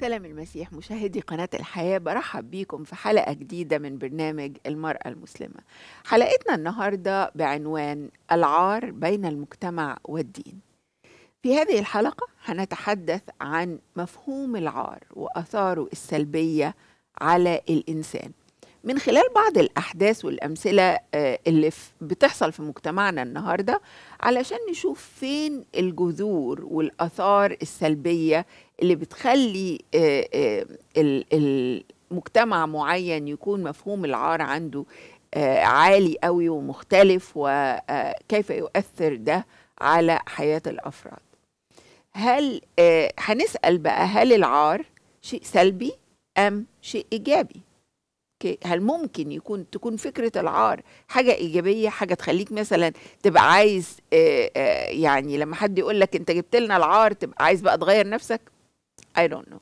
سلام المسيح مشاهدي قناة الحياة برحب بيكم في حلقة جديدة من برنامج المرأة المسلمة حلقتنا النهاردة بعنوان العار بين المجتمع والدين في هذه الحلقة هنتحدث عن مفهوم العار وأثاره السلبية على الإنسان من خلال بعض الأحداث والأمثلة آه، اللي بتحصل في مجتمعنا النهاردة علشان نشوف فين الجذور والأثار السلبية اللي بتخلي آه، آه، المجتمع معين يكون مفهوم العار عنده عالي قوي ومختلف وكيف يؤثر ده على حياة الأفراد هل هنسأل بقى هل العار شيء سلبي أم شيء إيجابي هل ممكن يكون تكون فكره العار حاجه ايجابيه حاجه تخليك مثلا تبقى عايز يعني لما حد يقول لك انت جبت لنا العار تبقى عايز بقى تغير نفسك اي دونت نو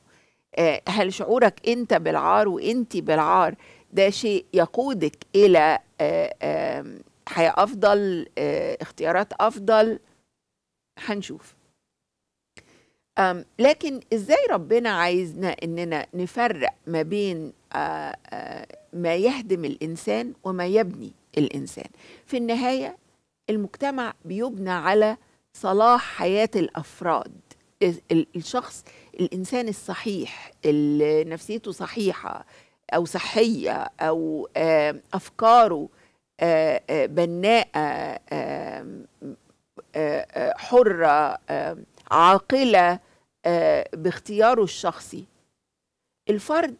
هل شعورك انت بالعار وانت بالعار ده شيء يقودك الى آمم، حياه افضل اختيارات افضل هنشوف أمم، لكن ازاي ربنا عايزنا اننا نفرق ما بين آه، آه، ما يهدم الانسان وما يبني الانسان في النهايه المجتمع بيبنى على صلاح حياه الافراد الشخص الانسان الصحيح اللي نفسيته صحيحه او صحيه او آه، افكاره بناءه حره عاقله باختياره الشخصي الفرد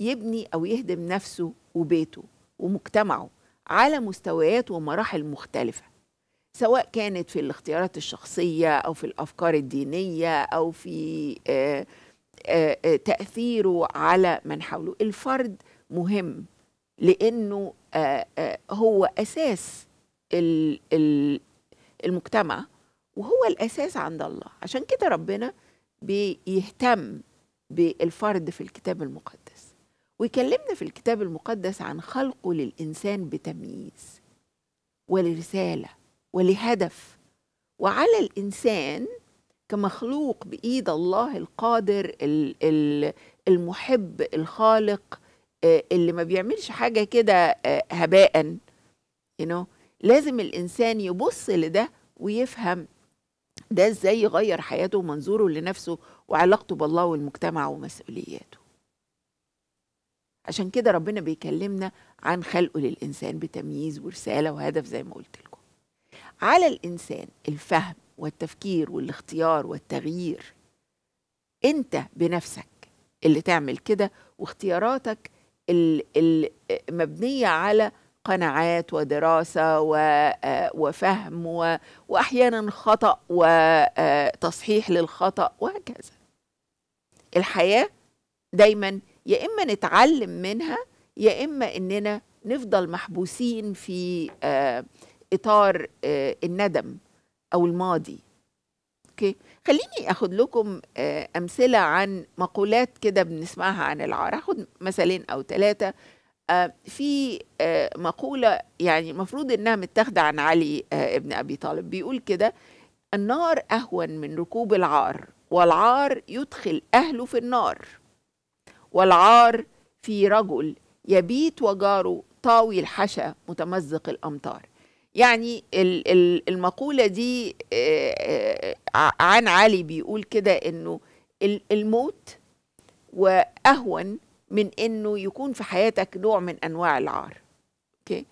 يبني أو يهدم نفسه وبيته ومجتمعه على مستويات ومراحل مختلفة سواء كانت في الاختيارات الشخصية أو في الأفكار الدينية أو في آه، آه، آه، تأثيره على من حوله الفرد مهم لأنه هو أساس المجتمع وهو الأساس عند الله عشان كده ربنا بيهتم بالفرد في الكتاب المقدس ويكلمنا في الكتاب المقدس عن خلقه للإنسان بتمييز ولرسالة ولهدف وعلى الإنسان كمخلوق بإيد الله القادر المحب الخالق آه، اللي ما بيعملش حاجة كده آه، هباء you know, لازم الإنسان يبص لده ويفهم ده ازاي يغير حياته ومنظوره لنفسه وعلاقته بالله والمجتمع ومسؤولياته عشان كده ربنا بيكلمنا عن خلقه للإنسان بتمييز ورسالة وهدف زي ما قلت لكم على الإنسان الفهم والتفكير والاختيار والتغيير أنت بنفسك اللي تعمل كده واختياراتك المبنية على قناعات ودراسة وفهم وأحيانا خطأ وتصحيح للخطأ وهكذا الحياة دايما يا اما نتعلم منها يا اما اننا نفضل محبوسين في آه، اطار آه، الندم او الماضي اوكي خليني اخد لكم آه، امثله عن مقولات كده بنسمعها عن العار هاخد مثلين او ثلاثه في مقوله يعني المفروض انها متاخده عن علي ابن ابي طالب بيقول كده النار اهون من ركوب العار والعار يدخل اهله في النار والعار في رجل يبيت وجاره طاوي الحشا متمزق الأمطار يعني المقولة دي آه، آه، عن علي بيقول كده إنه الموت وأهون من إنه يكون في حياتك نوع من أنواع العار أوكي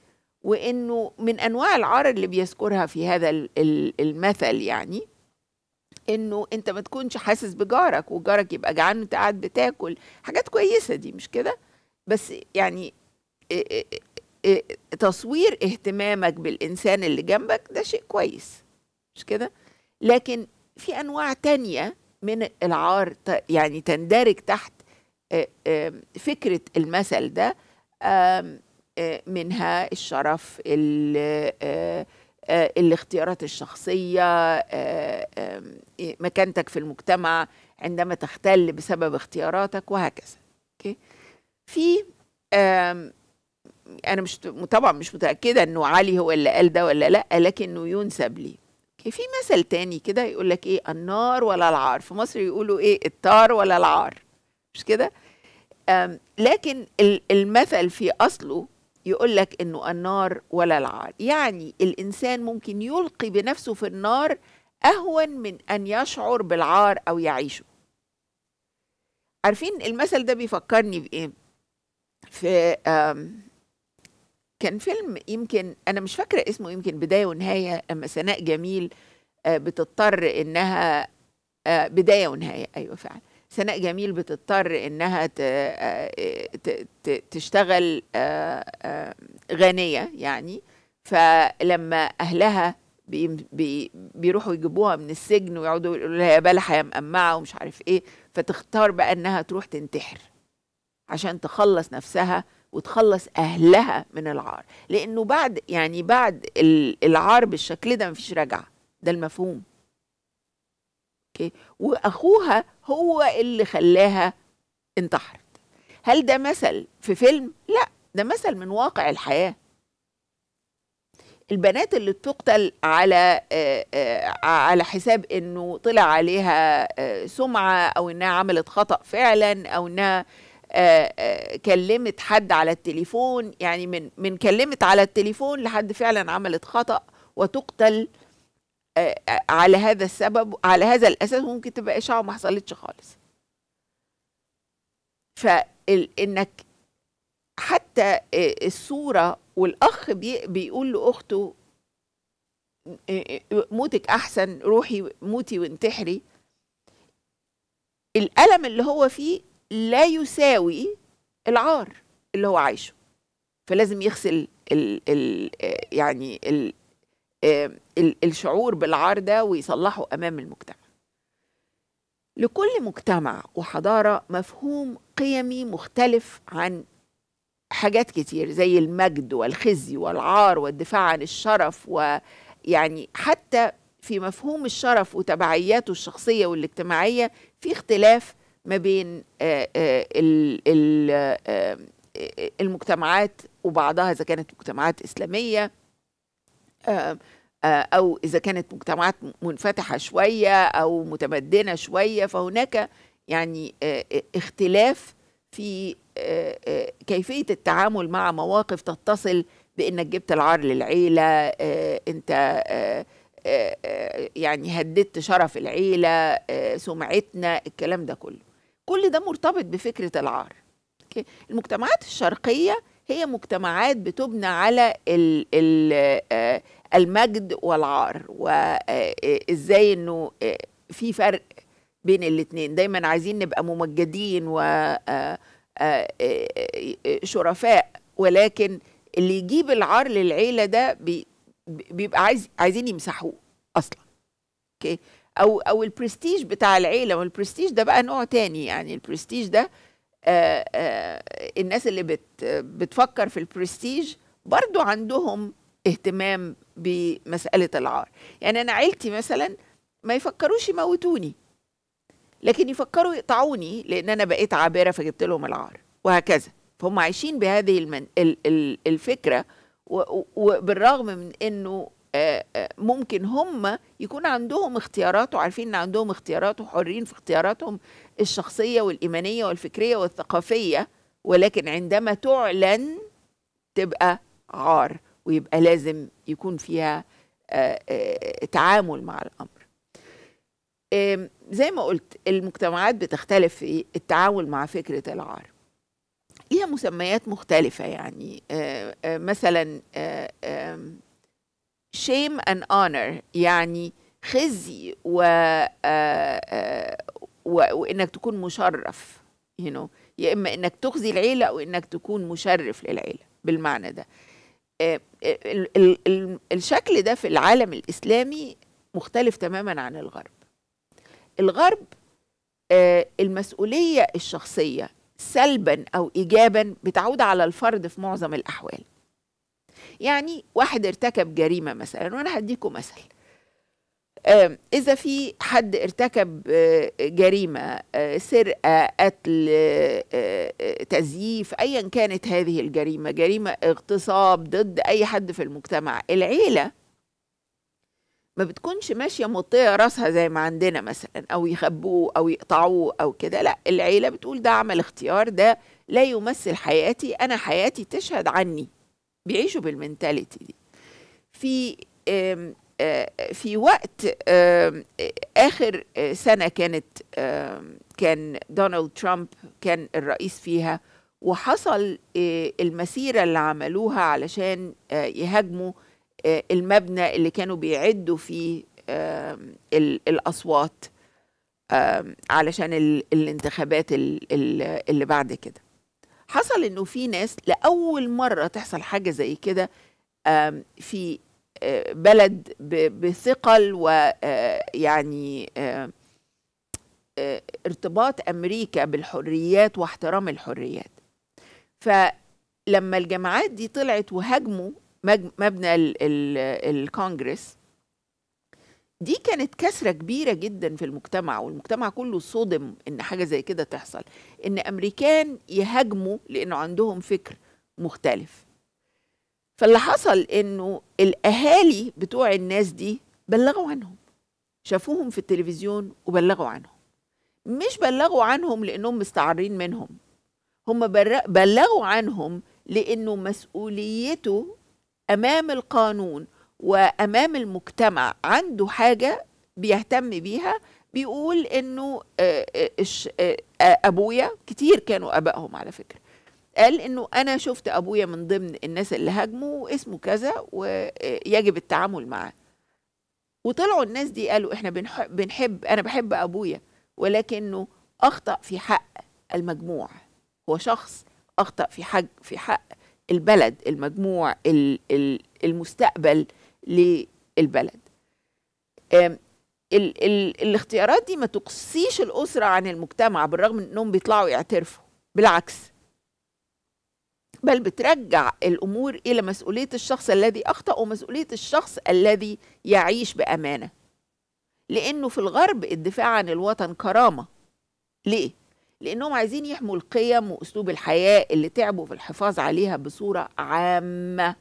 وإنه من أنواع العار اللي بيذكرها في هذا المثل يعني انه انت ما تكونش حاسس بجارك وجارك يبقى جعان وانت قاعد بتاكل حاجات كويسه دي مش كده بس يعني تصوير اهتمامك بالانسان اللي جنبك ده شيء كويس مش كده لكن في انواع تانية من العار يعني تندرج تحت فكره المثل ده منها الشرف آه، الاختيارات الشخصيه آه، إيه، مكانتك في المجتمع عندما تختل بسبب اختياراتك وهكذا اوكي في انا مش طبعا مش متاكده انه علي هو اللي قال ده ولا لا لكنه ينسب لي في مثل تاني كده يقول لك ايه النار ولا العار في مصر يقولوا ايه التار ولا العار مش كده لكن المثل في اصله يقول لك انه النار ولا العار يعني الانسان ممكن يلقي بنفسه في النار اهون من ان يشعر بالعار او يعيشه عارفين المثل ده بيفكرني بايه في كان فيلم يمكن انا مش فاكره اسمه يمكن بدايه ونهايه اما سناء جميل آه، بتضطر انها آه، بدايه ونهايه ايوه فعلا سناء جميل بتضطر انها آه، آه، تشتغل آه، غنيه يعني فلما اهلها بيروحوا يجيبوها من السجن ويقعدوا يقولوا لها يا بلحه يا مقمعه ومش عارف ايه فتختار بقى انها تروح تنتحر عشان تخلص نفسها وتخلص اهلها من العار لانه بعد يعني بعد العار بالشكل ده مفيش رجعه ده المفهوم اوكي واخوها هو اللي خلاها انتحرت هل ده مثل في فيلم لا ده مثل من واقع الحياه البنات اللي بتقتل على آه، آه، على حساب انه طلع عليها آه، سمعه او انها عملت خطا فعلا او انها آآ كلمت حد على التليفون يعني من من كلمت على التليفون لحد فعلا عملت خطا وتقتل آه، آه، على هذا السبب على هذا الاساس ممكن تبقى اشعه وما حصلتش خالص فانك حتى آه، الصوره والاخ بيقول لاخته موتك احسن روحي موتي وانتحري الالم اللي هو فيه لا يساوي العار اللي هو عايشه فلازم يغسل ال ال يعني ال الشعور بالعار ده ويصلحه امام المجتمع لكل مجتمع وحضاره مفهوم قيمي مختلف عن حاجات كتير زي المجد والخزي والعار والدفاع عن الشرف ويعني حتى في مفهوم الشرف وتبعياته الشخصيه والاجتماعيه في اختلاف ما بين المجتمعات وبعضها اذا كانت مجتمعات اسلاميه آه، آه، او اذا كانت مجتمعات منفتحه شويه او متمدنه شويه فهناك يعني آه، اختلاف في كيفيه التعامل مع مواقف تتصل بانك جبت العار للعيله انت يعني هددت شرف العيله سمعتنا الكلام ده كله كل ده مرتبط بفكره العار المجتمعات الشرقيه هي مجتمعات بتبنى على الـ الـ آه، المجد والعار وازاي آه، آه، انه في فرق بين الاثنين دايما عايزين نبقى ممجدين و شرفاء ولكن اللي يجيب العار للعيله ده بيبقى عايز عايزين يمسحوه اصلا اوكي او او البرستيج بتاع العيله والبرستيج ده بقى نوع تاني يعني البرستيج ده آه آه، آه، الناس اللي بت بتفكر في البرستيج برضو عندهم اهتمام بمسألة العار يعني أنا عيلتي مثلا ما يفكروش يموتوني لكن يفكروا يقطعوني لأن أنا بقيت عابرة فجبت لهم العار وهكذا فهم عايشين بهذه المن... الفكرة وبالرغم من أنه آه، آه، ممكن هم يكون عندهم اختيارات وعارفين ان عندهم اختيارات وحرين في اختياراتهم الشخصيه والايمانيه والفكريه والثقافيه ولكن عندما تعلن تبقى عار ويبقى لازم يكون فيها آه، تعامل مع الامر زي ما قلت المجتمعات بتختلف في التعامل مع فكره العار ليها مسميات مختلفه يعني مثلا shame and honor يعني خزي آه، آه، و وانك تكون مشرف you know يا اما انك تخزي العيله او انك تكون مشرف للعيله بالمعنى ده آه، الشكل ده في العالم الاسلامي مختلف تماما عن الغرب الغرب المسؤوليه الشخصيه سلبا او ايجابا بتعود على الفرد في معظم الاحوال يعني واحد ارتكب جريمه مثلا وانا هديكم مثل إذا في حد ارتكب آه، جريمة آه، سرقة قتل آه، تزييف أيا كانت هذه الجريمة جريمة اغتصاب ضد أي حد في المجتمع العيلة ما بتكونش ماشية مطية راسها زي ما عندنا مثلا أو يخبوه أو يقطعوه أو كده لا العيلة بتقول ده عمل اختيار ده لا يمثل حياتي أنا حياتي تشهد عني بيعيشوا بالمنتاليتي دي في في وقت اخر سنه كانت كان دونالد ترامب كان الرئيس فيها وحصل المسيره اللي عملوها علشان يهاجموا المبنى اللي كانوا بيعدوا فيه الاصوات علشان الانتخابات اللي بعد كده حصل انه في ناس لاول مره تحصل حاجه زي كده في آه، بلد بثقل ويعني آه، آه، ارتباط امريكا بالحريات واحترام الحريات فلما الجماعات دي طلعت وهاجموا مبنى الكونجرس دي كانت كسرة كبيرة جدا في المجتمع والمجتمع كله صدم إن حاجة زي كده تحصل إن أمريكان يهاجموا لأنه عندهم فكر مختلف فاللي حصل إنه الأهالي بتوع الناس دي بلغوا عنهم شافوهم في التلفزيون وبلغوا عنهم مش بلغوا عنهم لأنهم مستعارين منهم هم بلغوا عنهم لأنه مسؤوليته أمام القانون وامام المجتمع عنده حاجه بيهتم بيها بيقول انه آه، آه، آه، ابويا كتير كانوا ابائهم على فكره قال انه انا شفت ابويا من ضمن الناس اللي هاجموا واسمه كذا ويجب التعامل معاه وطلعوا الناس دي قالوا احنا بنحب, بنحب انا بحب ابويا ولكنه اخطا في حق المجموع هو شخص اخطا في حق في حق البلد المجموع المستقبل للبلد ال ال الاختيارات دي ما تقصيش الأسرة عن المجتمع بالرغم أنهم بيطلعوا يعترفوا بالعكس بل بترجع الأمور إلى مسؤولية الشخص الذي أخطأ ومسؤولية الشخص الذي يعيش بأمانة لأنه في الغرب الدفاع عن الوطن كرامة ليه؟ لأنهم عايزين يحموا القيم وأسلوب الحياة اللي تعبوا في الحفاظ عليها بصورة عامة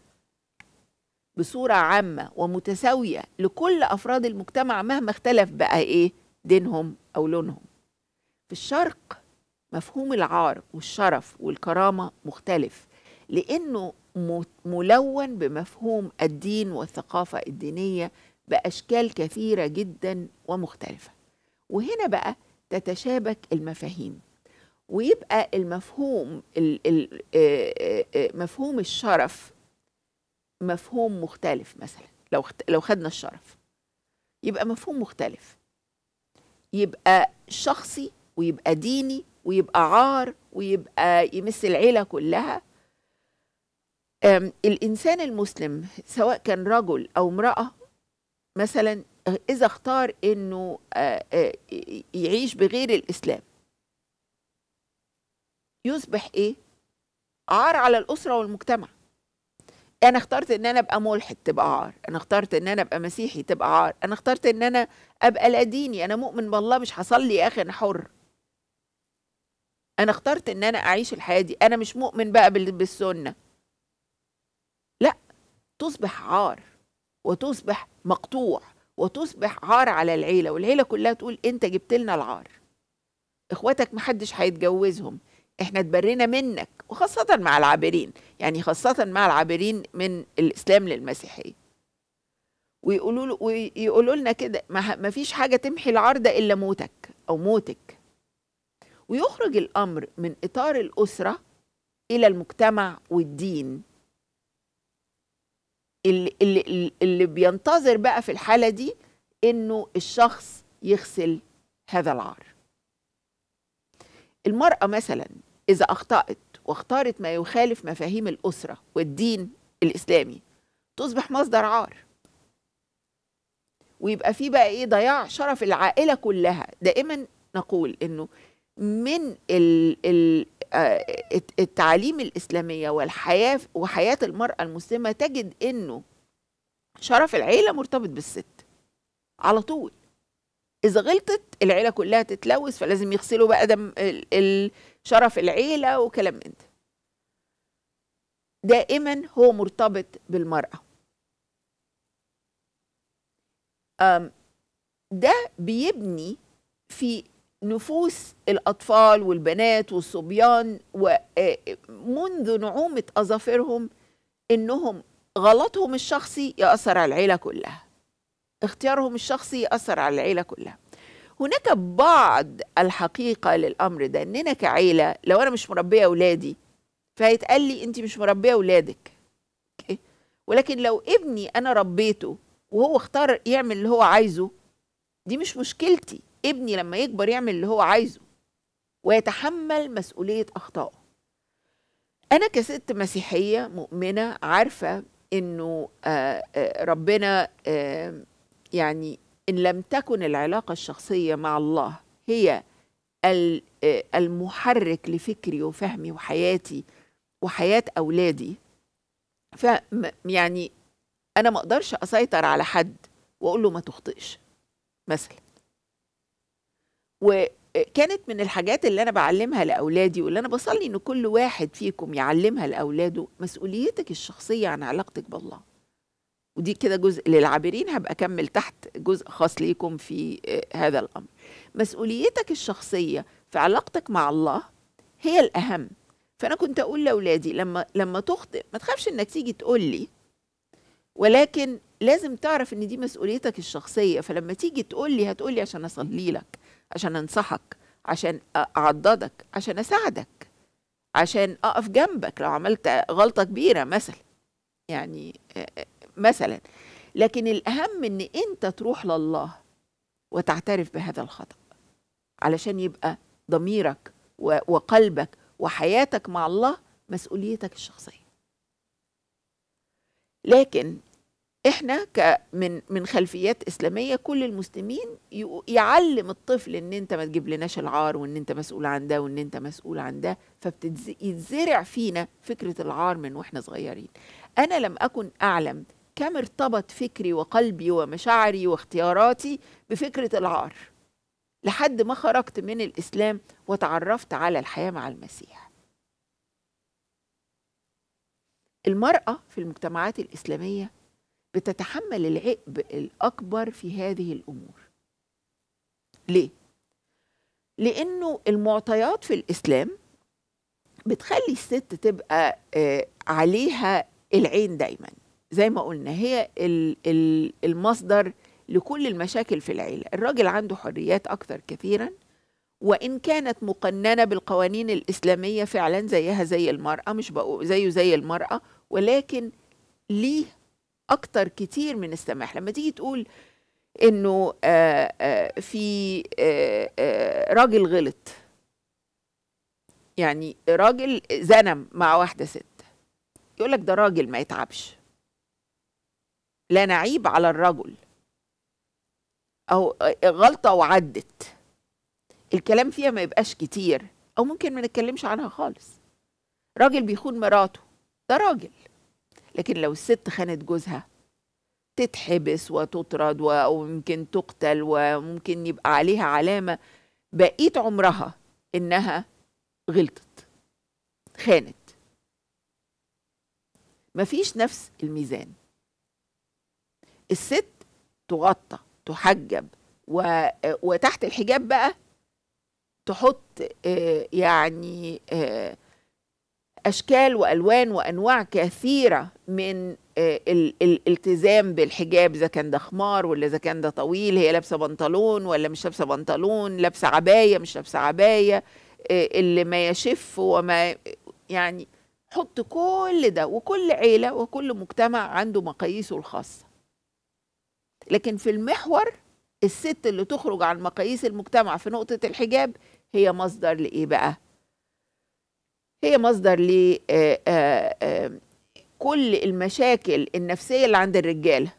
بصورة عامة ومتساوية لكل أفراد المجتمع مهما اختلف بقى إيه دينهم أو لونهم في الشرق مفهوم العار والشرف والكرامة مختلف لأنه ملون بمفهوم الدين والثقافة الدينية بأشكال كثيرة جدا ومختلفة وهنا بقى تتشابك المفاهيم ويبقى المفهوم مفهوم الشرف مفهوم مختلف مثلا لو لو خدنا الشرف يبقى مفهوم مختلف يبقى شخصي ويبقى ديني ويبقى عار ويبقى يمس العيله كلها الانسان المسلم سواء كان رجل او امراه مثلا اذا اختار انه يعيش بغير الاسلام يصبح ايه عار على الاسره والمجتمع انا اخترت ان انا ابقى ملحد تبقى عار انا اخترت ان انا ابقى مسيحي تبقى عار انا اخترت ان انا ابقى لا ديني انا مؤمن بالله مش هصلي يا اخي انا حر انا اخترت ان انا اعيش الحياه دي انا مش مؤمن بقى بالسنه لا تصبح عار وتصبح مقطوع وتصبح عار على العيله والعيله كلها تقول انت جبت لنا العار اخواتك محدش هيتجوزهم احنا اتبرينا منك وخاصة مع العابرين يعني خاصة مع العابرين من الإسلام للمسيحية ويقولوا ويقولوا لنا كده ما فيش حاجة تمحي العارضة إلا موتك أو موتك ويخرج الأمر من إطار الأسرة إلى المجتمع والدين اللي, اللي, اللي بينتظر بقى في الحالة دي إنه الشخص يغسل هذا العار المرأة مثلا إذا أخطأت واختارت ما يخالف مفاهيم الأسرة والدين الإسلامي تصبح مصدر عار ويبقى في بقى إيه ضياع شرف العائلة كلها دائما نقول إنه من الـ الـ آه، التعاليم الإسلامية والحياة وحياة المرأة المسلمة تجد إنه شرف العيلة مرتبط بالست على طول اذا غلطت العيله كلها تتلوث فلازم يغسلوا بقى دم شرف العيله وكلام من ده دائما هو مرتبط بالمراه ده بيبني في نفوس الأطفال والبنات والصبيان ومنذ آه، نعومة أظافرهم إنهم غلطهم الشخصي يأثر على العيلة كلها اختيارهم الشخصي يأثر على العيلة كلها هناك بعض الحقيقة للأمر ده إننا كعيلة لو أنا مش مربية أولادي فهيتقال لي أنت مش مربية أولادك إيه؟ ولكن لو ابني أنا ربيته وهو اختار يعمل اللي هو عايزه دي مش مشكلتي ابني لما يكبر يعمل اللي هو عايزه ويتحمل مسؤولية أخطائه أنا كست مسيحية مؤمنة عارفة إنه آه، آه، ربنا يعني إن لم تكن العلاقة الشخصية مع الله هي آه، المحرك لفكري وفهمي وحياتي وحياة أولادي ف يعني أنا ما أقدرش أسيطر على حد وأقول له ما تخطئش مثلا وكانت من الحاجات اللي أنا بعلمها لأولادي واللي أنا بصلي إن كل واحد فيكم يعلمها لأولاده مسؤوليتك الشخصية عن علاقتك بالله ودي كده جزء للعابرين هبقى اكمل تحت جزء خاص ليكم في آه، هذا الامر مسؤوليتك الشخصيه في علاقتك مع الله هي الاهم فانا كنت اقول لاولادي لما لما تخطئ ما تخافش انك تيجي تقول لي ولكن لازم تعرف ان دي مسؤوليتك الشخصيه فلما تيجي تقول لي هتقول لي عشان اصلي لك عشان انصحك عشان اعضدك عشان اساعدك عشان اقف جنبك لو عملت غلطه كبيره مثلا يعني آه، آه، مثلا لكن الأهم إن أنت تروح لله وتعترف بهذا الخطأ علشان يبقى ضميرك وقلبك وحياتك مع الله مسؤوليتك الشخصية لكن احنا من من خلفيات اسلاميه كل المسلمين يعلم الطفل ان انت ما تجيب لناش العار وان انت مسؤول عن ده وان انت مسؤول عن ده فبتتزرع فينا فكره العار من واحنا صغيرين انا لم اكن اعلم كم ارتبط فكري وقلبي ومشاعري واختياراتي بفكرة العار لحد ما خرجت من الإسلام وتعرفت على الحياة مع المسيح المرأة في المجتمعات الإسلامية بتتحمل العقب الأكبر في هذه الأمور ليه؟ لأنه المعطيات في الإسلام بتخلي الست تبقى آه، عليها العين دايماً زي ما قلنا هي المصدر لكل المشاكل في العيلة الراجل عنده حريات أكثر كثيرا وإن كانت مقننة بالقوانين الإسلامية فعلا زيها زي المرأة مش بقول زيه زي المرأة ولكن ليه أكتر كتير من السماح لما تيجي تقول إنه آآ آه، آآ آه، في آآ آه، راجل غلط يعني راجل زنم مع واحدة ست يقولك ده راجل ما يتعبش لا نعيب على الرجل أو غلطة وعدت الكلام فيها ما يبقاش كتير أو ممكن ما نتكلمش عنها خالص راجل بيخون مراته ده راجل لكن لو الست خانت جوزها تتحبس وتطرد وممكن تقتل وممكن يبقى عليها علامة بقيت عمرها إنها غلطت خانت مفيش نفس الميزان الست تغطى تحجب و... وتحت الحجاب بقى تحط آه، يعني آه، اشكال والوان وانواع كثيره من آه، الالتزام بالحجاب اذا كان ده خمار ولا اذا كان ده طويل هي لابسه بنطلون ولا مش لابسه بنطلون لابسه عبايه مش لابسه عبايه اللي ما يشف وما يعني حط كل ده وكل عيله وكل مجتمع عنده مقاييسه الخاصه لكن في المحور الست اللي تخرج عن مقاييس المجتمع في نقطة الحجاب هي مصدر لإيه بقى؟ هي مصدر ل آه، آه، آه، كل المشاكل النفسية اللي عند الرجالة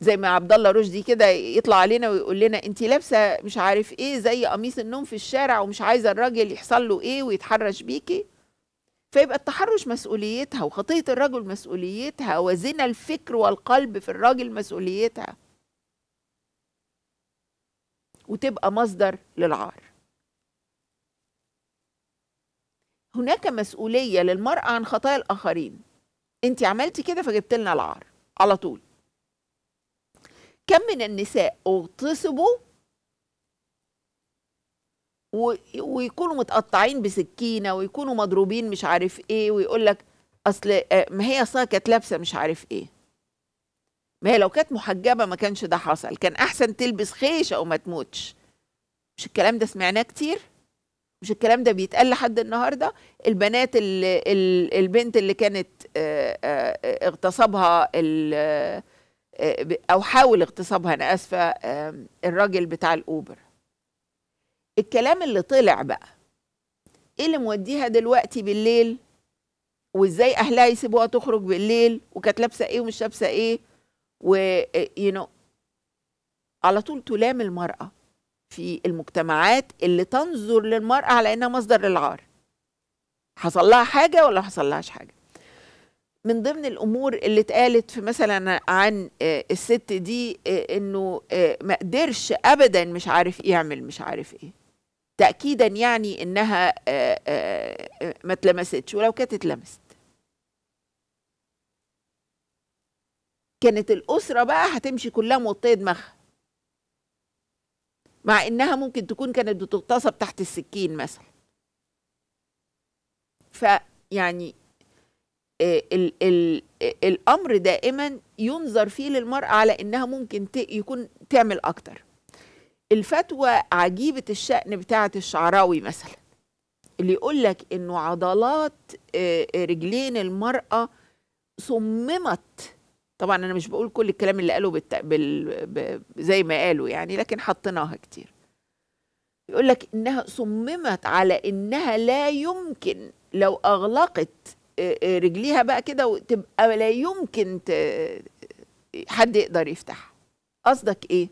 زي ما عبد الله رشدي كده يطلع علينا ويقول لنا انت لابسه مش عارف ايه زي قميص النوم في الشارع ومش عايزه الراجل يحصل له ايه ويتحرش بيكي فيبقى التحرش مسؤوليتها وخطية الرجل مسؤوليتها وزنا الفكر والقلب في الراجل مسؤوليتها وتبقى مصدر للعار هناك مسؤولية للمرأة عن خطايا الآخرين انت عملتي كده فجبت لنا العار على طول كم من النساء اغتصبوا ويكونوا متقطعين بسكينه ويكونوا مضروبين مش عارف ايه ويقول لك اصل آه، ما هي اصلا كانت لابسه مش عارف ايه ما هي لو كانت محجبه ما كانش ده حصل كان احسن تلبس خيش او ما تموتش مش الكلام ده سمعناه كتير مش الكلام ده بيتقال لحد النهارده البنات اللي البنت اللي كانت آه، آه، اغتصبها او حاول اغتصابها انا اسفه الراجل بتاع الاوبر الكلام اللي طلع بقى ايه اللي موديها دلوقتي بالليل وازاي اهلها يسيبوها تخرج بالليل وكانت لابسه ايه ومش لابسه ايه و يو نو على طول تلام المراه في المجتمعات اللي تنظر للمراه على انها مصدر للعار حصل لها حاجه ولا حصل لهاش حاجه من ضمن الامور اللي اتقالت في مثلا عن آه، الست دي آه، انه آه، ما قدرش ابدا مش عارف يعمل مش عارف ايه تأكيدا يعني إنها آه، آه، آه، ما اتلمستش ولو كانت اتلمست كانت الأسرة بقى هتمشي كلها موطية دماغها مع إنها ممكن تكون كانت بتغتصب تحت السكين مثلا فيعني ال ال الامر دائما ينظر فيه للمراه على انها ممكن يكون تعمل اكتر الفتوى عجيبة الشأن بتاعة الشعراوي مثلا اللي يقول لك إنه عضلات آه، رجلين المرأة صممت طبعا أنا مش بقول كل الكلام اللي قاله بالت... بال... ب... زي ما قالوا يعني لكن حطيناها كتير يقول لك إنها صممت على إنها لا يمكن لو أغلقت آه، آه، رجليها بقى كده وتبقى لا يمكن ت... حد يقدر يفتحها قصدك إيه؟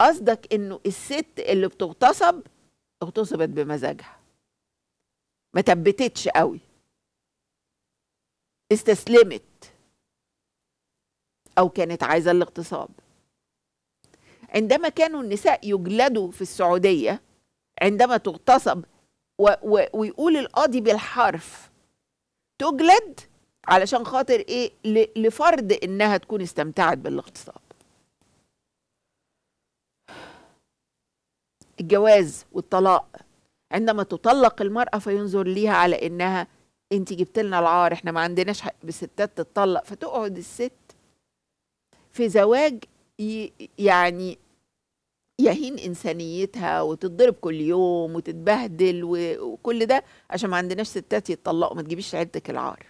قصدك انه الست اللي بتغتصب اغتصبت بمزاجها ما تبتتش قوي استسلمت او كانت عايزه الاغتصاب عندما كانوا النساء يجلدوا في السعوديه عندما تغتصب و و ويقول القاضي بالحرف تجلد علشان خاطر ايه لفرض انها تكون استمتعت بالاغتصاب الجواز والطلاق عندما تطلق المرأة فينظر ليها على إنها أنت جبت لنا العار إحنا ما عندناش حق بستات تتطلق فتقعد الست في زواج يعني يهين إنسانيتها وتتضرب كل يوم وتتبهدل وكل ده عشان ما عندناش ستات يتطلقوا ما تجيبيش عيلتك العار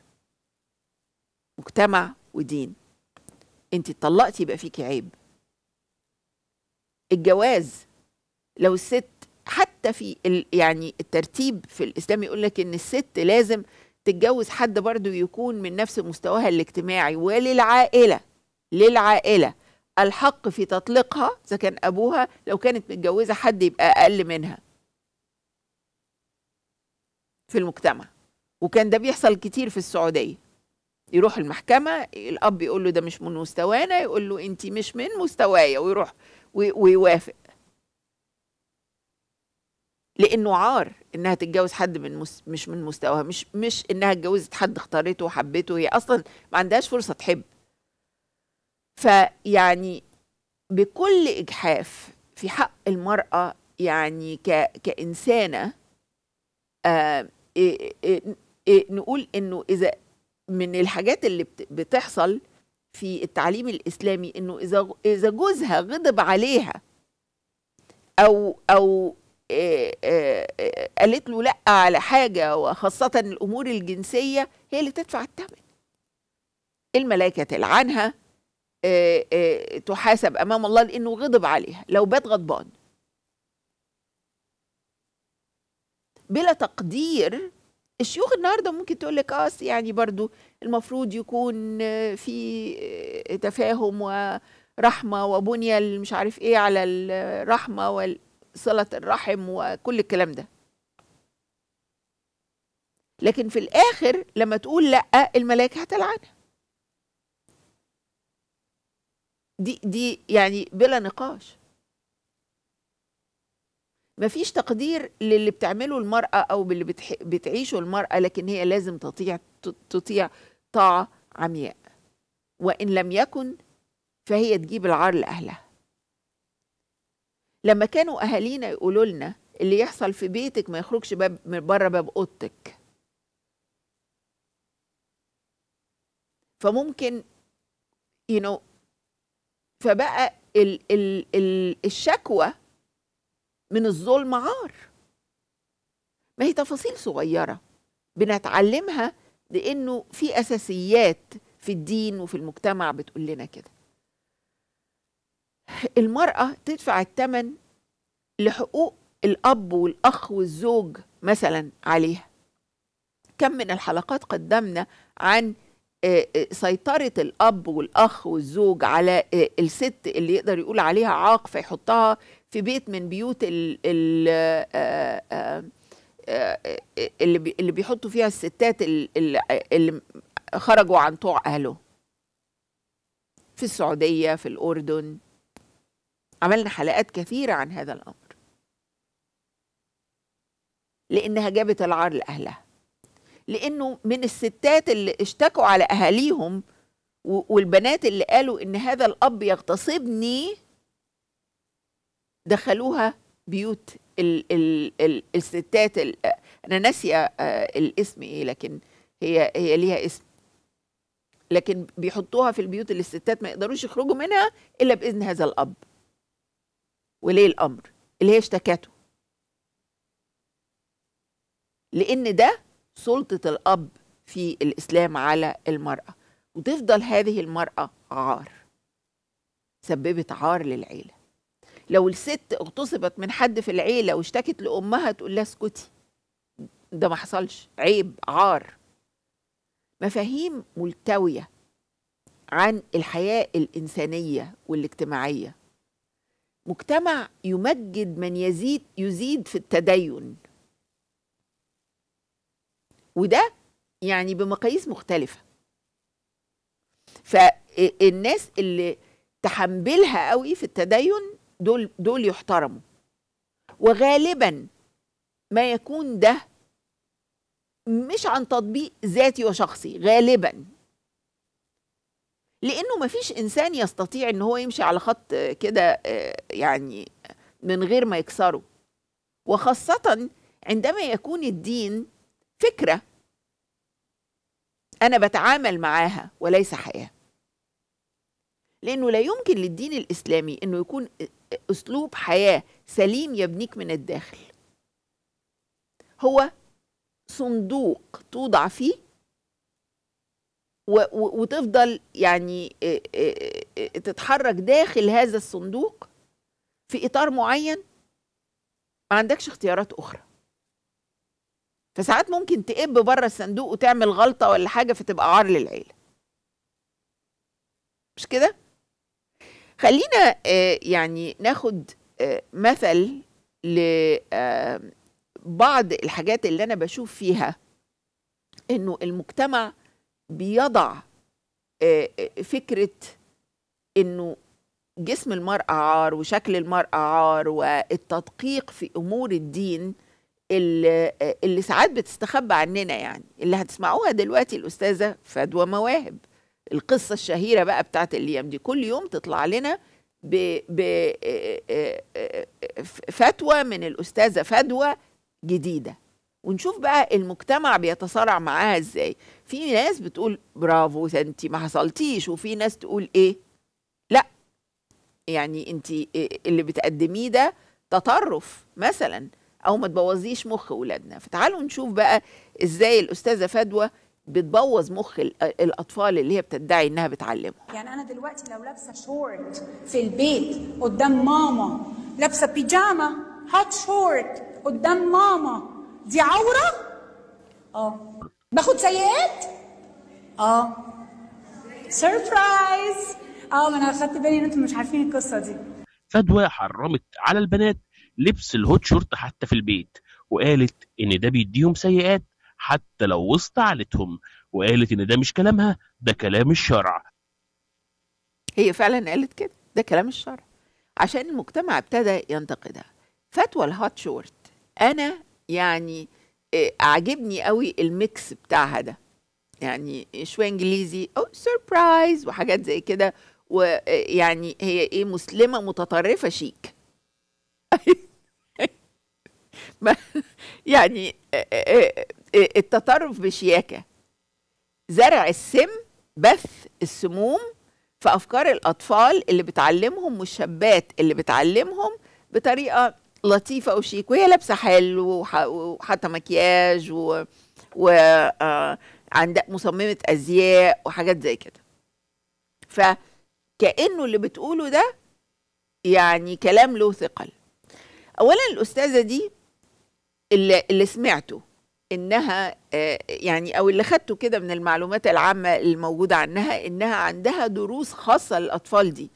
مجتمع ودين انت اتطلقتي يبقى فيكي عيب الجواز لو الست حتى في يعني الترتيب في الاسلام يقول لك ان الست لازم تتجوز حد برضو يكون من نفس مستواها الاجتماعي وللعائله للعائله الحق في تطليقها اذا كان ابوها لو كانت متجوزه حد يبقى اقل منها في المجتمع وكان ده بيحصل كتير في السعوديه يروح المحكمه الاب يقول له ده مش من مستوانا يقول له انت مش من مستوايا ويروح ويوافق لانه عار انها تتجوز حد من مس... مش من مستواها مش مش انها اتجوزت حد اختارته وحبته هي اصلا ما عندهاش فرصه تحب فيعني بكل اجحاف في حق المراه يعني ك... كانسانه آه... إيه... إيه... إيه... نقول انه اذا من الحاجات اللي بت... بتحصل في التعليم الاسلامي انه اذا اذا جوزها غضب عليها او او آه، آه، آه، قالت له لا على حاجة وخاصة الأمور الجنسية هي اللي تدفع الثمن الملائكة تلعنها تحاسب أمام الله لأنه غضب عليها لو بات غضبان بلا تقدير الشيوخ النهارده ممكن تقول لك اه يعني برضو المفروض يكون في تفاهم ورحمه وبنيه مش عارف ايه على الرحمه وال صلة الرحم وكل الكلام ده لكن في الآخر لما تقول لأ الملائكة هتلعنها دي دي يعني بلا نقاش مفيش تقدير للي بتعمله المرأة أو باللي بتح... بتعيشه المرأة لكن هي لازم تطيع تطيع طاعة عمياء وإن لم يكن فهي تجيب العار لأهلها لما كانوا اهالينا يقولوا لنا اللي يحصل في بيتك ما يخرجش باب من بره باب اوضتك فممكن you know فبقى ال ال ال الشكوى من الظلم عار ما هي تفاصيل صغيرة بنتعلمها لأنه في أساسيات في الدين وفي المجتمع بتقول لنا كده المرأة تدفع الثمن لحقوق الأب والأخ والزوج مثلا عليها كم من الحلقات قدمنا عن آه، آه، سيطرة الأب والأخ والزوج على آه، الست اللي يقدر يقول عليها عاق فيحطها في بيت من بيوت اللي اللي بيحطوا فيها الستات اللي خرجوا عن طوع أهله في السعودية في الأردن عملنا حلقات كثيرة عن هذا الأمر لأنها جابت العار لأهلها لأنه من الستات اللي اشتكوا على أهاليهم والبنات اللي قالوا إن هذا الأب يغتصبني دخلوها بيوت ال ال الـ الستات الـ أنا ناسية آه، الاسم إيه لكن هي هي ليها اسم لكن بيحطوها في البيوت اللي الستات ما يقدروش يخرجوا منها إلا بإذن هذا الأب وليه الأمر اللي هي اشتكته لأن ده سلطة الأب في الإسلام على المرأة وتفضل هذه المرأة عار سببت عار للعيلة لو الست اغتصبت من حد في العيلة واشتكت لأمها تقول لها اسكتي ده ما حصلش عيب عار مفاهيم ملتوية عن الحياة الإنسانية والاجتماعية مجتمع يمجد من يزيد يزيد في التدين وده يعني بمقاييس مختلفه فالناس اللي تحملها قوي في التدين دول دول يحترموا وغالبا ما يكون ده مش عن تطبيق ذاتي وشخصي غالبا لانه ما فيش انسان يستطيع ان هو يمشي على خط كده آه، يعني من غير ما يكسره وخاصه عندما يكون الدين فكره انا بتعامل معاها وليس حياه لانه لا يمكن للدين الاسلامي انه يكون آه، آه، اسلوب حياه سليم يبنيك من الداخل هو صندوق توضع فيه وتفضل يعني تتحرك داخل هذا الصندوق في اطار معين ما عندكش اختيارات اخرى فساعات ممكن تقب بره الصندوق وتعمل غلطه ولا حاجه فتبقى عار للعيله مش كده خلينا يعني ناخد مثل لبعض الحاجات اللي انا بشوف فيها انه المجتمع بيضع آه، آه، فكره انه جسم المرأة عار وشكل المرأة عار والتدقيق في أمور الدين اللي, آه، اللي ساعات بتستخبى عننا يعني اللي هتسمعوها دلوقتي الأستاذة فدوى مواهب القصة الشهيرة بقى بتاعت الأيام دي كل يوم تطلع لنا فتوى من الأستاذة فدوى جديدة ونشوف بقى المجتمع بيتصارع معاها ازاي في ناس بتقول برافو انت ما حصلتيش وفي ناس تقول ايه لا يعني انت اللي بتقدميه ده تطرف مثلا او ما تبوظيش مخ اولادنا فتعالوا نشوف بقى ازاي الاستاذه فدوى بتبوظ مخ الاطفال اللي هي بتدعي انها بتعلمهم يعني انا دلوقتي لو لابسه شورت في البيت قدام ماما لابسه بيجاما هات شورت قدام ماما دي عوره اه باخد سيئات اه سربرايز اه ما انا خدت بالي ان انتم مش عارفين القصه دي فدوى حرمت على البنات لبس الهوت شورت حتى في البيت وقالت ان ده بيديهم سيئات حتى لو وسط عائلتهم وقالت ان ده مش كلامها ده كلام الشرع هي فعلا قالت كده ده كلام الشرع عشان المجتمع ابتدى ينتقدها فتوى الهوت شورت انا يعني آه، عاجبني قوي الميكس بتاعها ده يعني شويه انجليزي او سربرايز وحاجات زي كده ويعني آه، هي ايه مسلمه متطرفه شيك يعني آه، التطرف بشياكه زرع السم بث السموم في افكار الاطفال اللي بتعلمهم والشابات اللي بتعلمهم بطريقه لطيفه وشيك وهي لابسه حلو وحاطه مكياج و, و... آه، عندها مصممه ازياء وحاجات زي كده فكانه اللي بتقوله ده يعني كلام له ثقل اولا الاستاذه دي اللي, اللي سمعته انها آه، يعني او اللي خدته كده من المعلومات العامه الموجوده عنها انها عندها دروس خاصه للاطفال دي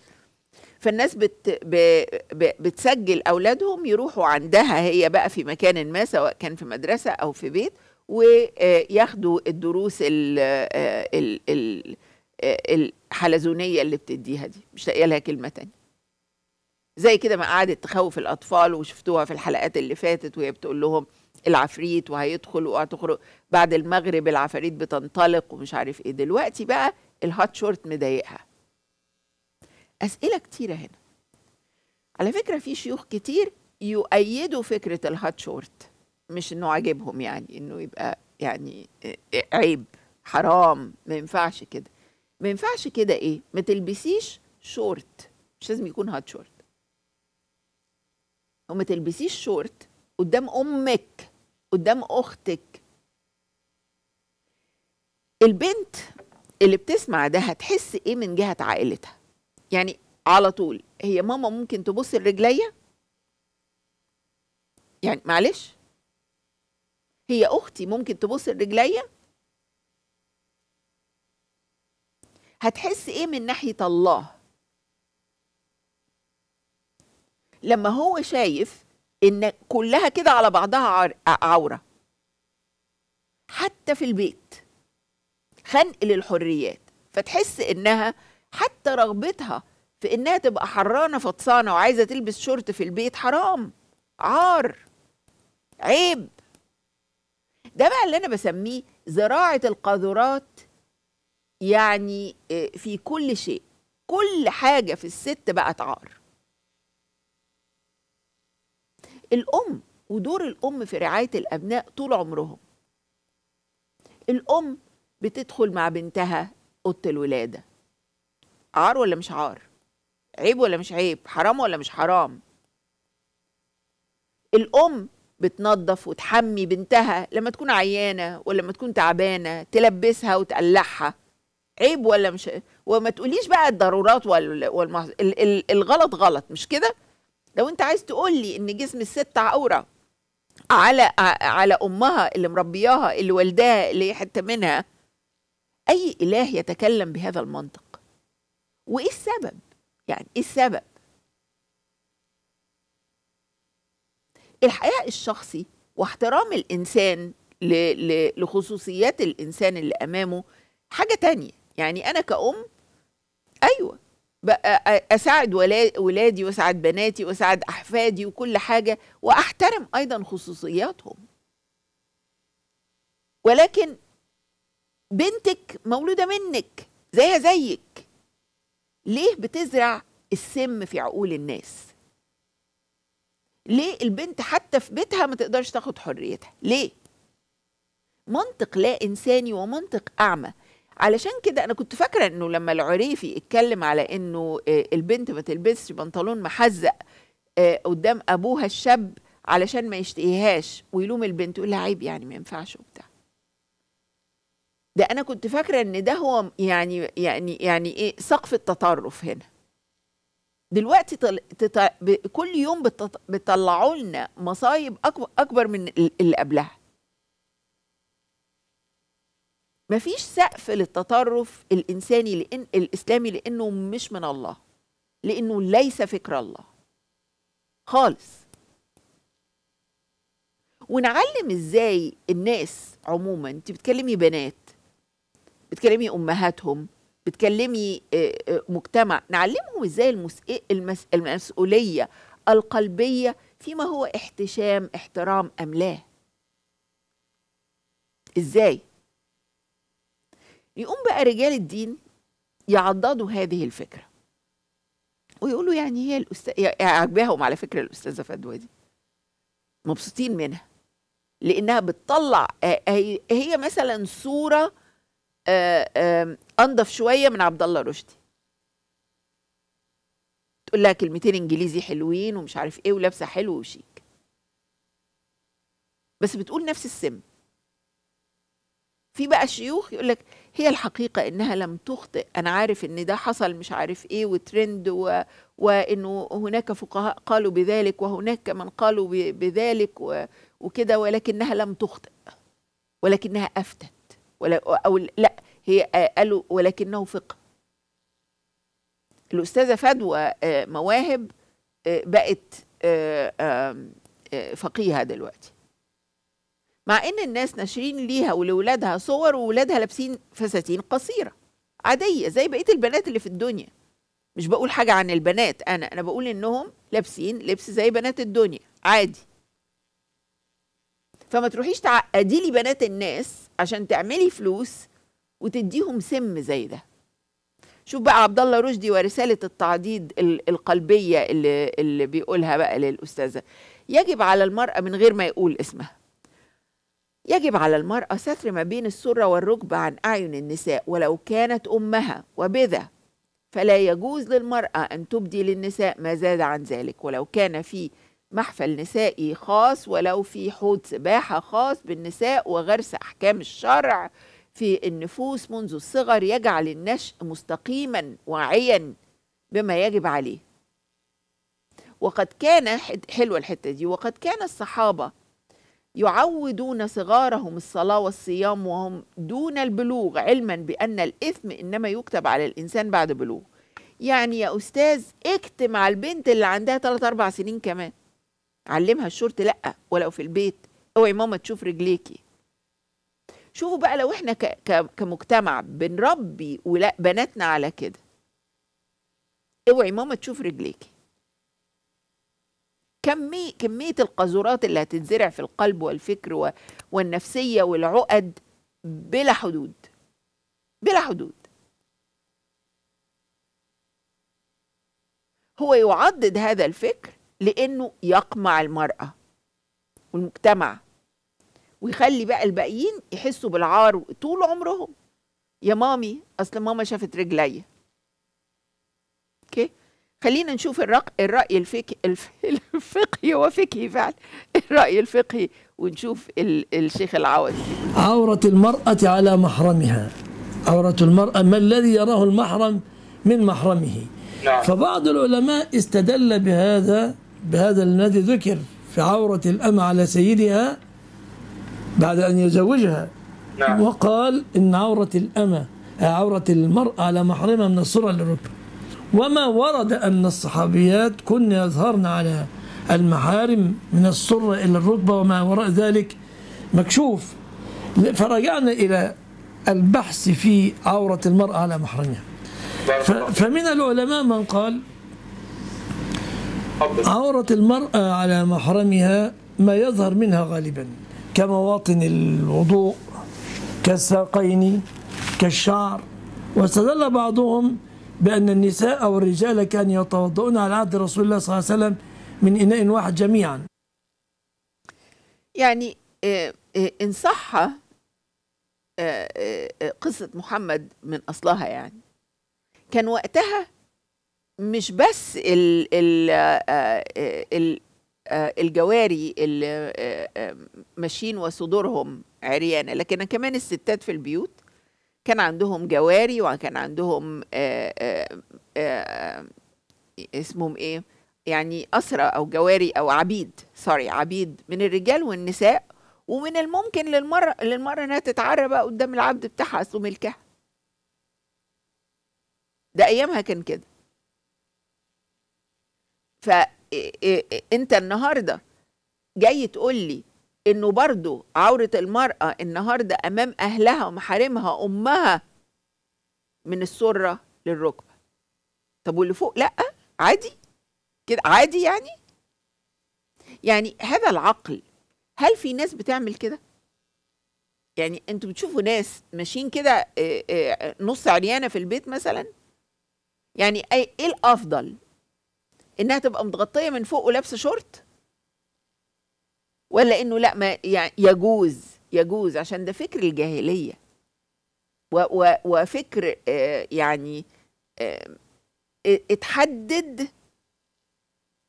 فالناس بت ب ب بتسجل اولادهم يروحوا عندها هي بقى في مكان ما سواء كان في مدرسه او في بيت وياخدوا الدروس ال آه، ال ال آه، الحلزونيه اللي بتديها دي مش لاقيه لها كلمه تانية زي كده ما قعدت تخوف الاطفال وشفتوها في الحلقات اللي فاتت وهي بتقول لهم العفريت وهيدخل وهتخرج بعد المغرب العفاريت بتنطلق ومش عارف ايه دلوقتي بقى الهات شورت مضايقها اسئله كتيره هنا على فكره في شيوخ كتير يؤيدوا فكره الهات شورت مش انه عاجبهم يعني انه يبقى يعني آه، عيب حرام ما ينفعش كده ما ينفعش كده ايه ما تلبسيش شورت مش لازم يكون هات شورت وما تلبسيش شورت قدام امك قدام اختك البنت اللي بتسمع ده هتحس ايه من جهه عائلتها يعني على طول هي ماما ممكن تبص لرجليا يعني معلش هي اختي ممكن تبص لرجليا هتحس ايه من ناحيه الله لما هو شايف ان كلها كده على بعضها عوره حتى في البيت خنق للحريات فتحس انها حتى رغبتها في انها تبقى حرانه فطسانه وعايزه تلبس شورت في البيت حرام عار عيب ده بقى اللي انا بسميه زراعه القاذورات يعني آه، في كل شيء كل حاجه في الست بقت عار الام ودور الام في رعايه الابناء طول عمرهم الام بتدخل مع بنتها اوضه الولاده عار ولا مش عار عيب ولا مش عيب حرام ولا مش حرام الام بتنظف وتحمي بنتها لما تكون عيانه ولما تكون تعبانه تلبسها وتقلعها عيب ولا مش وما تقوليش بقى الضرورات ال... الغلط غلط مش كده لو انت عايز تقول لي ان جسم الست عوره على على امها اللي مربياها اللي والداها اللي هي حته منها اي اله يتكلم بهذا المنطق وايه السبب يعني ايه السبب الحياء الشخصي واحترام الانسان لخصوصيات الانسان اللي امامه حاجه تانية يعني انا كأم ايوه بقى اساعد ولادي واساعد بناتي واساعد احفادي وكل حاجه واحترم ايضا خصوصياتهم ولكن بنتك مولوده منك زيها زيك ليه بتزرع السم في عقول الناس ليه البنت حتى في بيتها ما تقدرش تاخد حريتها ليه منطق لا انساني ومنطق اعمى علشان كده انا كنت فاكره انه لما العريفي اتكلم على انه آه، البنت ما تلبسش بنطلون محزق آه، قدام ابوها الشاب علشان ما يشتهيهاش ويلوم البنت يقول لها عيب يعني ما ينفعش وبتاع ده انا كنت فاكره ان ده هو يعني يعني يعني ايه سقف التطرف هنا دلوقتي طل... تط... ب... كل يوم بتط... بتطلعوا لنا مصايب أكبر... اكبر من اللي قبلها مفيش سقف للتطرف الانساني لان الاسلامي لانه مش من الله لانه ليس فكر الله خالص ونعلم ازاي الناس عموما انت بتكلمي بنات بتكلمي امهاتهم بتكلمي آه، آه، مجتمع نعلمهم ازاي إيه المسؤوليه القلبيه فيما هو احتشام احترام ام لا ازاي يقوم بقى رجال الدين يعضدوا هذه الفكره ويقولوا يعني هي الاستاذ يعني عجباهم على فكره الاستاذه فدوى دي مبسوطين منها لانها بتطلع هي مثلا صوره آه، آه، انضف شويه من عبد الله رشدي تقول لها كلمتين انجليزي حلوين ومش عارف ايه ولابسه حلو وشيك بس بتقول نفس السم في بقى شيوخ يقول لك هي الحقيقه انها لم تخطئ انا عارف ان ده حصل مش عارف ايه وترند و... وانه هناك فقهاء قالوا بذلك وهناك من قالوا ب... بذلك و... وكده ولكنها لم تخطئ ولكنها افتت ولا او لا هي آه، قالوا ولكنه فقه الاستاذه فدوى آه، مواهب آه، بقت فقيهه دلوقتي مع ان الناس ناشرين ليها ولولادها صور وولادها لابسين فساتين قصيره عاديه زي بقيه البنات اللي في الدنيا مش بقول حاجه عن البنات انا انا بقول انهم لابسين لبس زي بنات الدنيا عادي فما تروحيش تعقدي لي بنات الناس عشان تعملي فلوس وتديهم سم زي ده شوف بقى عبد الله رشدي ورساله التعضيد القلبيه اللي اللي بيقولها بقى للاستاذه يجب على المراه من غير ما يقول اسمها يجب على المرأة ستر ما بين السرة والركبة عن أعين النساء ولو كانت أمها وبذا فلا يجوز للمرأة أن تبدي للنساء ما زاد عن ذلك ولو كان في محفل نسائي خاص ولو في حوض سباحة خاص بالنساء وغرس أحكام الشرع في النفوس منذ الصغر يجعل النشء مستقيما واعيا بما يجب عليه وقد كان حلوة الحتة دي وقد كان الصحابة يعودون صغارهم الصلاة والصيام وهم دون البلوغ علما بأن الإثم إنما يكتب على الإنسان بعد بلوغ يعني يا أستاذ اكتم على البنت اللي عندها 3 أربع سنين كمان علمها الشرطي لا ولو في البيت اوعي ماما تشوف رجليكي شوفوا بقى لو احنا كمجتمع بنربي ولا بناتنا على كده اوعي ماما تشوف رجليكي كمية كمية القاذورات اللي هتتزرع في القلب والفكر والنفسية والعقد بلا حدود بلا حدود هو يعضد هذا الفكر لانه يقمع المراه والمجتمع ويخلي بقى الباقيين يحسوا بالعار طول عمرهم يا مامي اصل ماما شافت رجليا اوكي خلينا نشوف الرق... الراي الفقهي الف... الفقهي هو فقهي فعلا الراي الفقهي ونشوف ال... الشيخ العوضي عوره المراه على محرمها عوره المراه ما الذي يراه المحرم من محرمه نعم. فبعض العلماء استدل بهذا بهذا الذي ذكر في عورة الأم على سيدها بعد أن يزوجها نعم. وقال إن عورة الأم آه، عورة المرأة على محرمها من الصورة للركبة وما ورد أن الصحابيات كن يظهرن على المحارم من الصرة إلى الركبة وما وراء ذلك مكشوف فرجعنا إلى البحث في عورة المرأة على محرمها فمن العلماء من قال عورة المرأة على محرمها ما يظهر منها غالبا كمواطن الوضوء كالساقين كالشعر واستدل بعضهم بأن النساء أو الرجال كانوا يتوضؤون على عهد رسول الله صلى الله عليه وسلم من إناء واحد جميعا يعني آه، آه، إن صح آه، قصة محمد من أصلها يعني كان وقتها مش بس ال ال آه، آه، ال آه، الجواري اللي ماشيين وصدورهم عريانه لكن كمان الستات في البيوت كان عندهم جواري وكان عندهم اسمهم ايه يعني اسرى أو جواري أو عبيد سوري عبيد من الرجال والنساء ومن الممكن للمرة للمرة إنها تتعرى بقى قدام العبد بتاعها أصله ملكها ده أيامها كان كده فانت النهارده جاي تقول لي انه برضو عورة المرأة النهاردة امام اهلها ومحارمها امها من السرة للركبة طب واللي فوق لا عادي كده عادي يعني يعني هذا العقل هل في ناس بتعمل كده يعني انتوا بتشوفوا ناس ماشيين كده نص عريانة في البيت مثلا يعني ايه الافضل انها تبقى متغطيه من فوق ولابسه شورت ولا انه لا ما يعني يجوز يجوز عشان ده فكر الجاهليه و و وفكر آه يعني آه اتحدد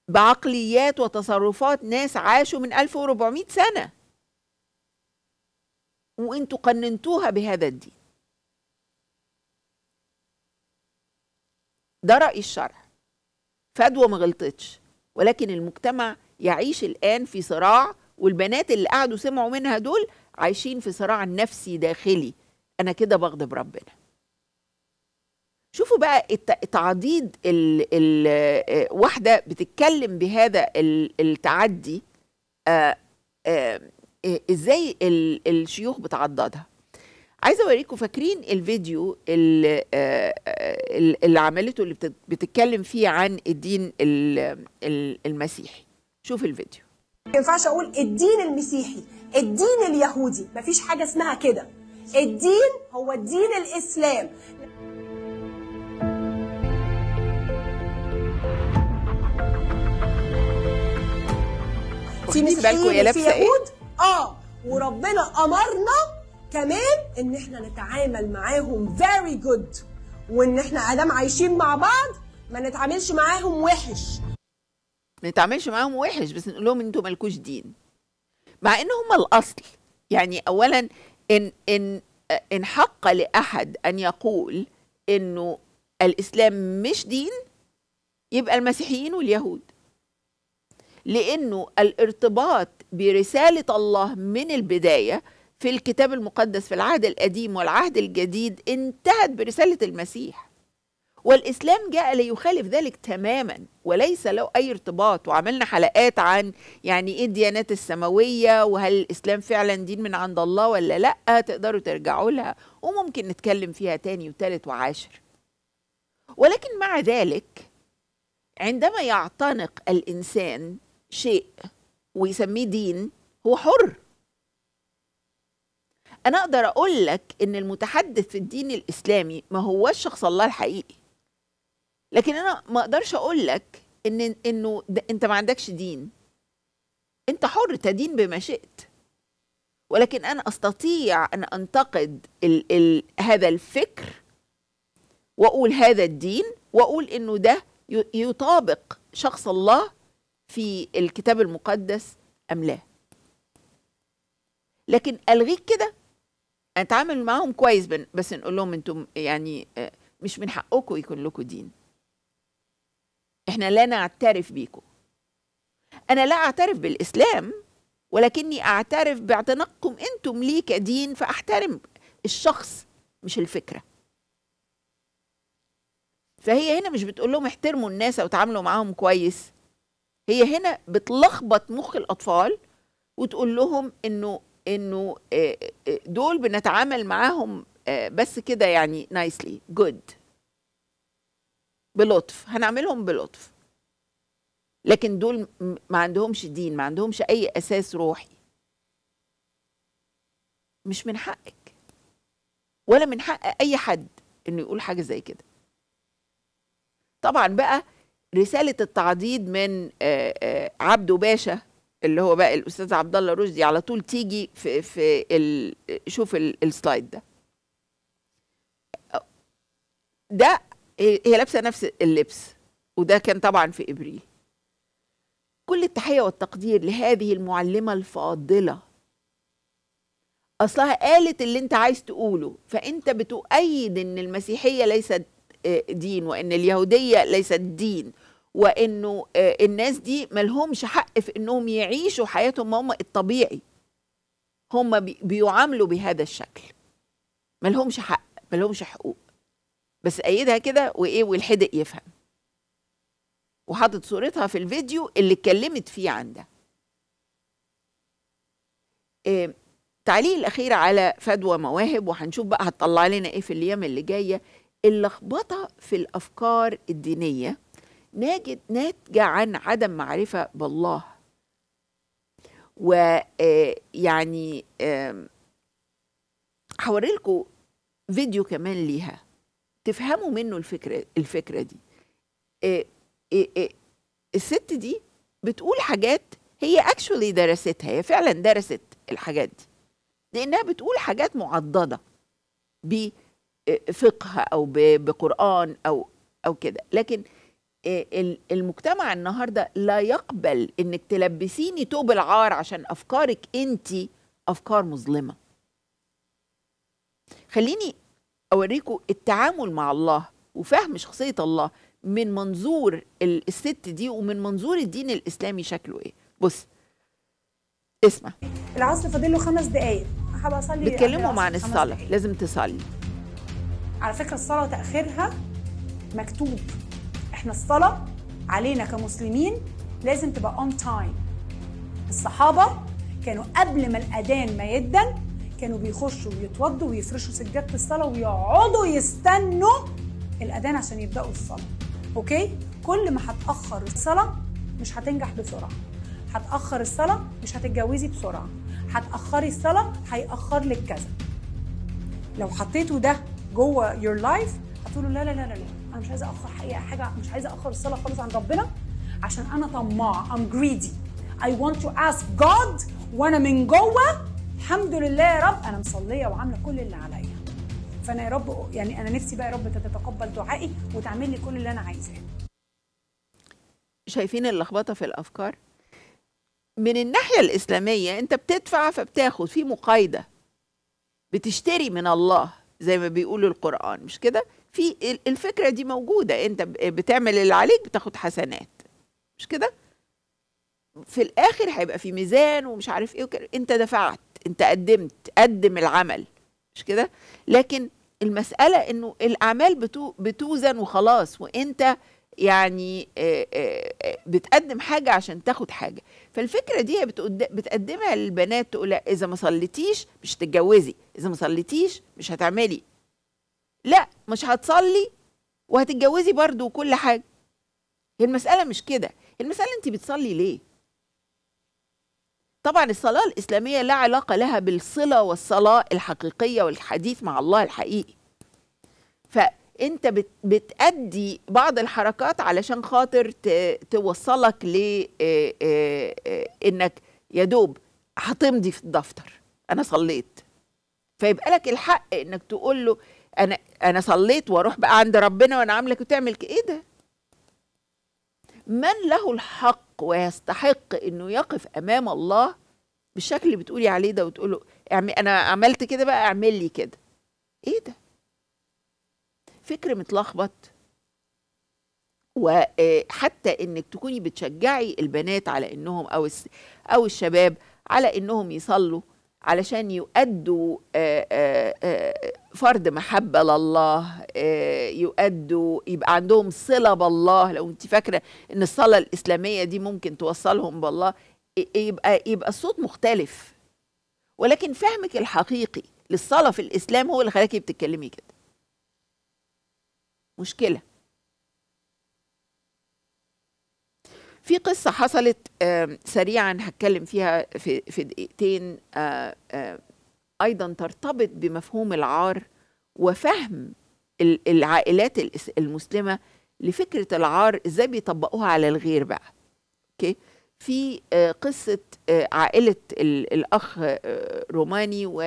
بعقليات وتصرفات ناس عاشوا من 1400 سنه وانتوا قننتوها بهذا الدين ده راي الشرع فدوى ما غلطتش ولكن المجتمع يعيش الآن في صراع والبنات اللي قعدوا سمعوا منها دول عايشين في صراع نفسي داخلي أنا كده بغضب ربنا شوفوا بقى تعضيد ال ال آه، واحدة بتتكلم بهذا التعدي آه، آه، ازاي الشيوخ بتعضدها عايزه اوريكم فاكرين الفيديو اللي, آه، آه، اللي عملته اللي بتتكلم فيه عن الدين المسيحي شوف الفيديو ما ينفعش اقول الدين المسيحي الدين اليهودي مفيش حاجه اسمها كده الدين هو الدين الاسلام في مسيحيين يا لابسه ايه؟ اه وربنا امرنا كمان ان احنا نتعامل معاهم very good وان احنا ادام عايشين مع بعض ما نتعاملش معاهم وحش ما نتعاملش معاهم وحش بس نقول لهم انتوا مالكوش دين مع ان هم الاصل يعني اولا ان ان ان حق لاحد ان يقول انه الاسلام مش دين يبقى المسيحيين واليهود لانه الارتباط برساله الله من البدايه في الكتاب المقدس في العهد القديم والعهد الجديد انتهت برسالة المسيح والإسلام جاء ليخالف ذلك تماما وليس له أي ارتباط وعملنا حلقات عن يعني إيه الديانات السماوية وهل الإسلام فعلا دين من عند الله ولا لأ تقدروا ترجعوا لها وممكن نتكلم فيها تاني وتالت وعاشر ولكن مع ذلك عندما يعتنق الإنسان شيء ويسميه دين هو حر انا اقدر اقول لك ان المتحدث في الدين الاسلامي ما هوش شخص الله الحقيقي لكن انا ما اقدرش اقول لك ان انه انت ما عندكش دين انت حر تدين بما شئت ولكن انا استطيع ان انتقد الـ الـ هذا الفكر واقول هذا الدين واقول انه ده يطابق شخص الله في الكتاب المقدس ام لا لكن الغيك كده نتعامل معاهم كويس بس نقول لهم انتم يعني آه، مش من حقكم يكون لكم دين احنا لا نعترف بيكم انا لا اعترف بالاسلام ولكني اعترف باعتناقكم انتم ليه كدين فاحترم الشخص مش الفكره فهي هنا مش بتقول لهم احترموا الناس او تعاملوا معاهم كويس هي هنا بتلخبط مخ الاطفال وتقول لهم انه انه آه، آه، دول بنتعامل معاهم آه، بس كده يعني نايسلي جود بلطف هنعملهم بلطف لكن دول ما عندهمش دين ما عندهمش اي اساس روحي مش من حقك ولا من حق اي حد انه يقول حاجه زي كده طبعا بقى رساله التعضيد من عبده باشا اللي هو بقى الاستاذ عبد الله رشدي على طول تيجي في في ال... شوف ال... السلايد ده ده هي لابسه نفس اللبس وده كان طبعا في ابريل كل التحيه والتقدير لهذه المعلمه الفاضله اصلها قالت اللي انت عايز تقوله فانت بتؤيد ان المسيحيه ليست آه، دين وان اليهوديه ليست دين وانه آه، الناس دي ملهمش حق في انهم يعيشوا حياتهم هم الطبيعي هم بيعاملوا بهذا الشكل ملهمش حق ملهمش حقوق بس ايدها كده وايه والحدق يفهم وحاطط صورتها في الفيديو اللي اتكلمت فيه عن ده إيه تعليق الاخير على فدوى مواهب وهنشوف بقى هتطلع لنا ايه في الايام اللي جايه اللخبطه في الافكار الدينيه ناجد ناتجة عن عدم معرفة بالله ويعني آه، هوري لكم فيديو كمان ليها تفهموا منه الفكرة الفكرة دي آه، آه، الست دي بتقول حاجات هي اكشولي درستها هي فعلا درست الحاجات دي لانها بتقول حاجات معضده بفقه او بقران او او كده لكن آه، المجتمع النهارده لا يقبل انك تلبسيني توب العار عشان افكارك انت افكار مظلمه خليني اوريكم التعامل مع الله وفهم شخصيه الله من منظور الست دي ومن منظور الدين الاسلامي شكله ايه بص اسمع العصر فاضل له خمس دقايق هبقى اصلي بتكلموا عن الصلاه لازم تصلي على فكره الصلاه تاخيرها مكتوب احنا الصلاه علينا كمسلمين لازم تبقى اون تايم الصحابه كانوا قبل ما الاذان ما يدن كانوا بيخشوا ويتوضوا ويفرشوا سجاده الصلاه ويقعدوا يستنوا الاذان عشان يبداوا الصلاه اوكي كل ما هتاخر الصلاه مش هتنجح بسرعه هتاخر الصلاه مش هتتجوزي بسرعه هتاخري الصلاه هياخر لك كذا لو حطيته ده جوه يور لايف هتقولوا لا لا لا لا, لا. انا مش عايزه اخر اي حاجه مش عايزه اخر الصلاه خالص عن ربنا عشان انا طماع ام جريدي اي want تو اسك جاد وانا من جوه الحمد لله يا رب انا مصليه وعامله كل اللي عليا فانا يا رب يعني انا نفسي بقى يا رب تتقبل دعائي وتعمل لي كل اللي انا عايزاه شايفين اللخبطه في الافكار من الناحيه الاسلاميه انت بتدفع فبتاخد في مقايده بتشتري من الله زي ما بيقول القران مش كده في الفكره دي موجوده انت بتعمل اللي عليك بتاخد حسنات مش كده في الاخر هيبقى في ميزان ومش عارف ايه وكده انت دفعت انت قدمت قدم العمل مش كده لكن المساله انه الاعمال بتو بتوزن وخلاص وانت يعني بتقدم حاجه عشان تاخد حاجه فالفكره دي بتقدمها للبنات تقول اذا ما صليتيش مش تتجوزي اذا ما صليتيش مش هتعملي لا مش هتصلي وهتتجوزي برضو وكل حاجه هي المساله مش كده المساله انت بتصلي ليه طبعا الصلاه الاسلاميه لا علاقه لها بالصله والصلاه الحقيقيه والحديث مع الله الحقيقي فانت بتادي بعض الحركات علشان خاطر توصلك ل انك يا دوب هتمضي في الدفتر انا صليت فيبقى لك الحق انك تقول له انا انا صليت واروح بقى عند ربنا وانا عامله وتعمل ايه ده من له الحق ويستحق انه يقف امام الله بالشكل اللي بتقولي عليه ده وتقول له انا عملت كده بقى اعمل لي كده ايه ده فكر متلخبط وحتى آه، انك تكوني بتشجعي البنات على انهم او او الشباب على انهم يصلوا علشان يؤدوا آه، آه، فرد محبة لله آه، يؤدوا يبقى عندهم صلة بالله لو انت فاكرة ان الصلاة الإسلامية دي ممكن توصلهم بالله يبقى يبقى الصوت مختلف ولكن فهمك الحقيقي للصلاة في الإسلام هو اللي خلاكي بتتكلمي كده مشكلة في قصة حصلت سريعا هتكلم فيها في دقيقتين آه، آه، ايضا ترتبط بمفهوم العار وفهم العائلات المسلمه لفكره العار ازاي بيطبقوها على الغير بقى اوكي في آه، قصه آه، عائله الاخ آه، روماني و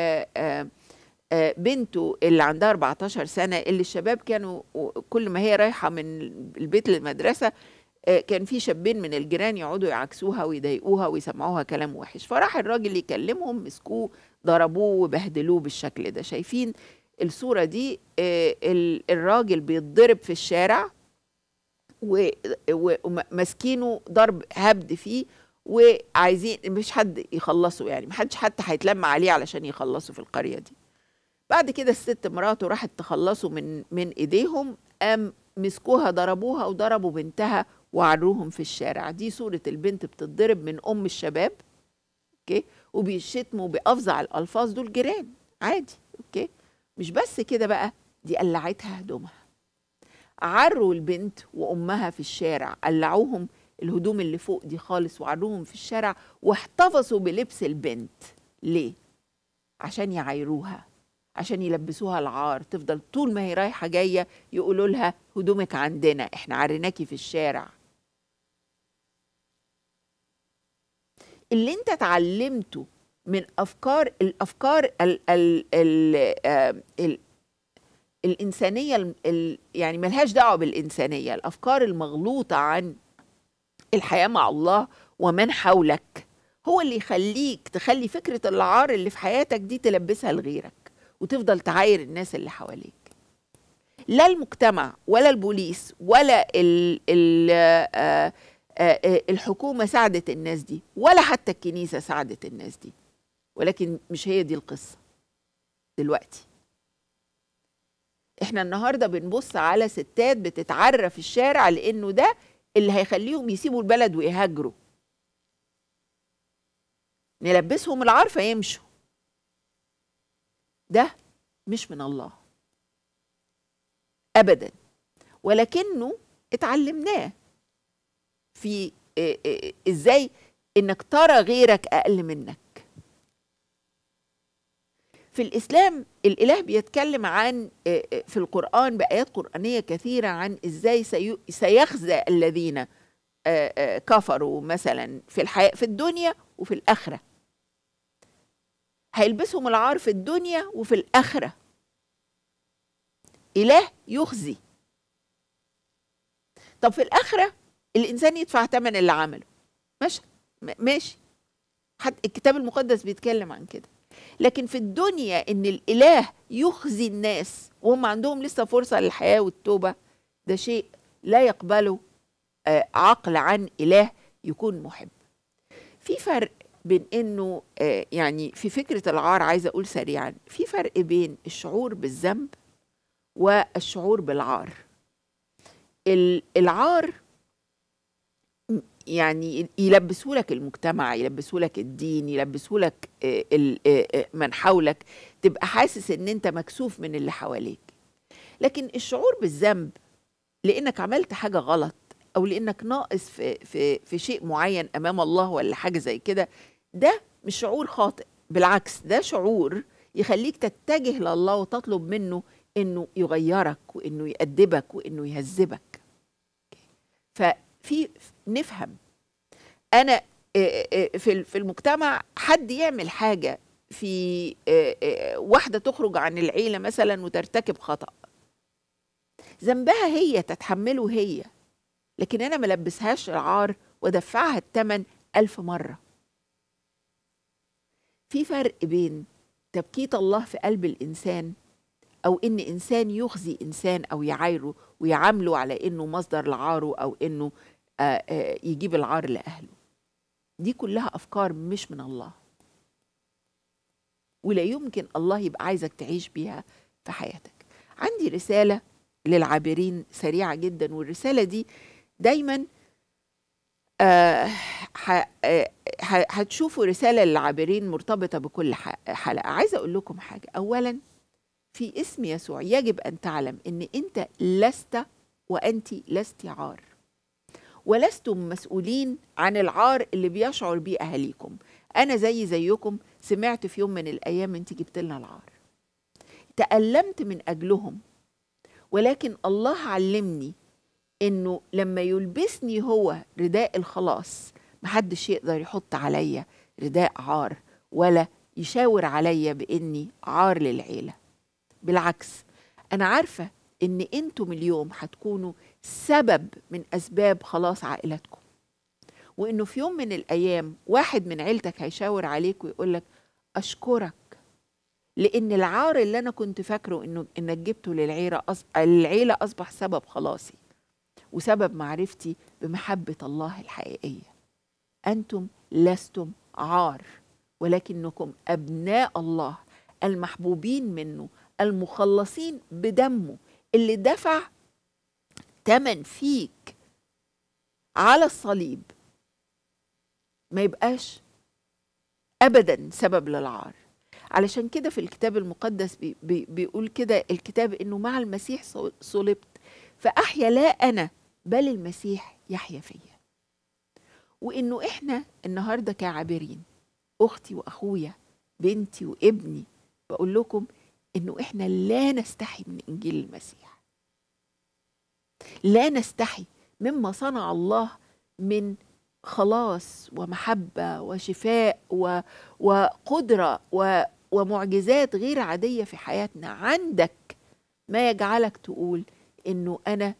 بنته اللي عندها 14 سنه اللي الشباب كانوا كل ما هي رايحه من البيت للمدرسه كان في شابين من الجيران يقعدوا يعاكسوها ويضايقوها ويسمعوها كلام وحش فراح الراجل يكلمهم مسكوه ضربوه وبهدلوه بالشكل ده شايفين الصورة دي آه، الراجل بيتضرب في الشارع وماسكينه ضرب هبد فيه وعايزين مش حد يخلصه يعني محدش حتى هيتلم عليه علشان يخلصه في القرية دي بعد كده الست مراته راحت تخلصه من من ايديهم قام مسكوها ضربوها وضربوا بنتها وعروهم في الشارع دي صورة البنت بتتضرب من أم الشباب اوكي okay. وبيشتموا بافظع الالفاظ دول جيران عادي اوكي مش بس كده بقى دي قلعتها هدومها عروا البنت وامها في الشارع قلعوهم الهدوم اللي فوق دي خالص وعروهم في الشارع واحتفظوا بلبس البنت ليه عشان يعايروها عشان يلبسوها العار تفضل طول ما هي رايحه جايه يقولوا لها هدومك عندنا احنا عريناكي في الشارع اللي انت اتعلمته من افكار الافكار ال ال ال ال الانسانيه ال يعني ملهاش دعوه بالانسانيه الافكار المغلوطه عن الحياه مع الله ومن حولك هو اللي يخليك تخلي فكره العار اللي في حياتك دي تلبسها لغيرك وتفضل تعاير الناس اللي حواليك لا المجتمع ولا البوليس ولا ال ال آه، آه، آه، الحكومة ساعدت الناس دي ولا حتى الكنيسة ساعدت الناس دي ولكن مش هي دي القصة دلوقتي احنا النهاردة بنبص على ستات بتتعرى في الشارع لأنه ده اللي هيخليهم يسيبوا البلد ويهاجروا نلبسهم العارفة يمشوا ده مش من الله أبدا ولكنه اتعلمناه في آه، آه، ازاي انك ترى غيرك اقل منك في الاسلام الاله بيتكلم عن آه، في القران بايات قرانيه كثيره عن ازاي سيخزى الذين كفروا مثلا في الحياه في الدنيا وفي الاخره هيلبسهم العار في الدنيا وفي الاخره اله يخزي طب في الاخره الانسان يدفع ثمن اللي عمله ماشي ماشي حتى الكتاب المقدس بيتكلم عن كده لكن في الدنيا ان الاله يخزي الناس وهم عندهم لسه فرصه للحياه والتوبه ده شيء لا يقبله آه عقل عن اله يكون محب في فرق بين انه آه يعني في فكره العار عايزه اقول سريعا في فرق بين الشعور بالذنب والشعور بالعار العار يعني لك المجتمع لك الدين لك آه، آه، آه، من حولك تبقى حاسس ان انت مكسوف من اللي حواليك لكن الشعور بالذنب لانك عملت حاجه غلط او لانك ناقص في في في شيء معين امام الله ولا حاجه زي كده ده مش شعور خاطئ بالعكس ده شعور يخليك تتجه لله وتطلب منه انه يغيرك وانه يأدبك وانه يهذبك ففي نفهم انا آه، آه، آه، في المجتمع حد يعمل حاجه في واحده تخرج عن العيله مثلا وترتكب خطا ذنبها هي تتحمله هي لكن انا ملبسهاش العار وادفعها الثمن ألف مرة في فرق بين تبكيت الله في قلب الإنسان أو إن إنسان يخزي إنسان أو يعايره ويعامله على إنه مصدر لعاره أو إنه آه، آه، يجيب العار لأهله دي كلها أفكار مش من الله ولا يمكن الله يبقى عايزك تعيش بيها في حياتك عندي رسالة للعابرين سريعة جدا والرسالة دي دايما آه, آه، هتشوفوا رسالة للعابرين مرتبطة بكل حلقة عايزة أقول لكم حاجة أولا في اسم يسوع يجب أن تعلم أن أنت لست وأنت لست عار ولستم مسؤولين عن العار اللي بيشعر بيه اهاليكم انا زي زيكم سمعت في يوم من الايام انت جبت لنا العار تألمت من اجلهم ولكن الله علمني انه لما يلبسني هو رداء الخلاص محدش يقدر يحط عليا رداء عار ولا يشاور عليا باني عار للعيله بالعكس انا عارفه ان انتم اليوم هتكونوا سبب من اسباب خلاص عائلتكم وانه في يوم من الايام واحد من عيلتك هيشاور عليك ويقول لك اشكرك لان العار اللي انا كنت فاكره انه انك جبته للعيله أصبح العيله اصبح سبب خلاصي وسبب معرفتي بمحبه الله الحقيقيه انتم لستم عار ولكنكم ابناء الله المحبوبين منه المخلصين بدمه اللي دفع التمن فيك على الصليب ما يبقاش ابدا سبب للعار علشان كده في الكتاب المقدس بي بي بيقول كده الكتاب انه مع المسيح صلبت فاحيا لا انا بل المسيح يحيا فيا وانه احنا النهارده كعابرين اختي واخويا بنتي وابني بقول لكم انه احنا لا نستحي من انجيل المسيح لا نستحي مما صنع الله من خلاص ومحبة وشفاء و... وقدرة و... ومعجزات غير عادية في حياتنا عندك ما يجعلك تقول إنه أنا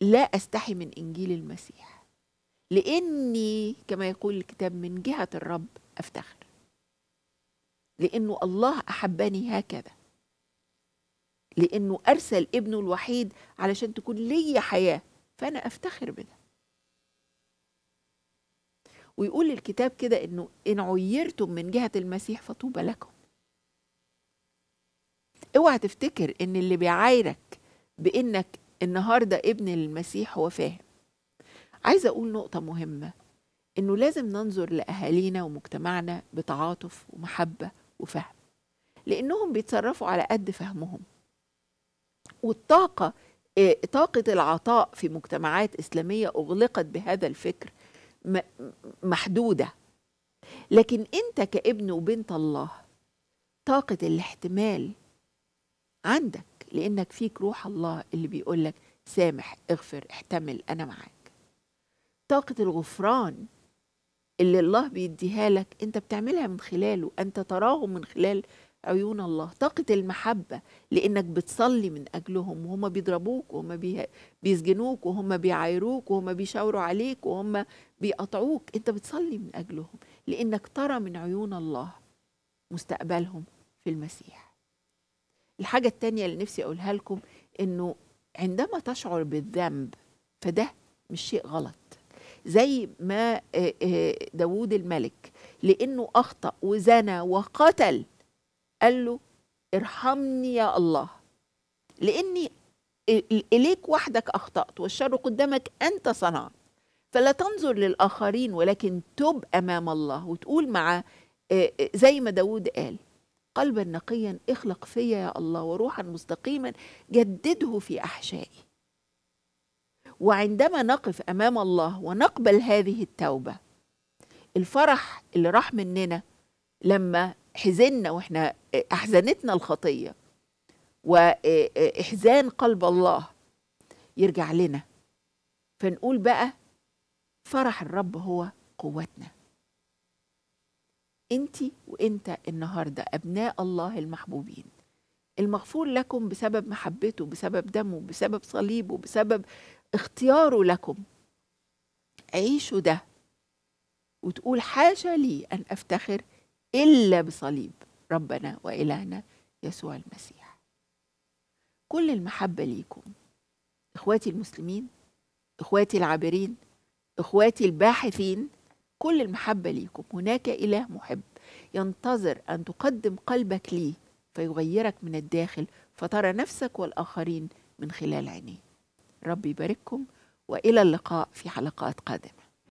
لا أستحي من إنجيل المسيح لإني كما يقول الكتاب من جهة الرب أفتخر لإنه الله أحبني هكذا لأنه أرسل ابنه الوحيد علشان تكون لي حياة فأنا أفتخر بده ويقول الكتاب كده انه ان عيرتم من جهه المسيح فطوبى لكم اوعى تفتكر ان اللي بيعايرك بانك النهارده ابن المسيح هو فاهم عايزه اقول نقطه مهمه انه لازم ننظر لاهالينا ومجتمعنا بتعاطف ومحبه وفهم لانهم بيتصرفوا على قد فهمهم والطاقة آه، طاقة العطاء في مجتمعات إسلامية أغلقت بهذا الفكر محدودة لكن أنت كابن وبنت الله طاقة الاحتمال عندك لأنك فيك روح الله اللي بيقولك سامح اغفر احتمل أنا معاك طاقة الغفران اللي الله بيديها لك أنت بتعملها من خلاله أنت تراه من خلال عيون الله طاقة المحبة لأنك بتصلي من أجلهم وهم بيضربوك وهم بيسجنوك وهم بيعايروك وهم بيشاوروا عليك وهم بيقطعوك أنت بتصلي من أجلهم لأنك ترى من عيون الله مستقبلهم في المسيح الحاجة التانية اللي نفسي أقولها لكم أنه عندما تشعر بالذنب فده مش شيء غلط زي ما آه، آه، داوود الملك لأنه أخطأ وزنى وقتل قال له ارحمني يا الله لاني اليك وحدك اخطات والشر قدامك انت صنعت فلا تنظر للاخرين ولكن تب امام الله وتقول مع آه، آه، زي ما داود قال قلبا نقيا اخلق فيا يا الله وروحا مستقيما جدده في احشائي وعندما نقف امام الله ونقبل هذه التوبه الفرح اللي راح مننا لما حزنا واحنا احزنتنا الخطيه واحزان قلب الله يرجع لنا فنقول بقى فرح الرب هو قوتنا انت وانت النهارده ابناء الله المحبوبين المغفور لكم بسبب محبته بسبب دمه بسبب صليبه بسبب اختياره لكم عيشوا ده وتقول حاشا لي ان افتخر إلا بصليب ربنا وإلهنا يسوع المسيح كل المحبة ليكم إخواتي المسلمين إخواتي العابرين إخواتي الباحثين كل المحبة ليكم هناك إله محب ينتظر أن تقدم قلبك ليه فيغيرك من الداخل فترى نفسك والآخرين من خلال عينيه ربي يبارككم وإلى اللقاء في حلقات قادمة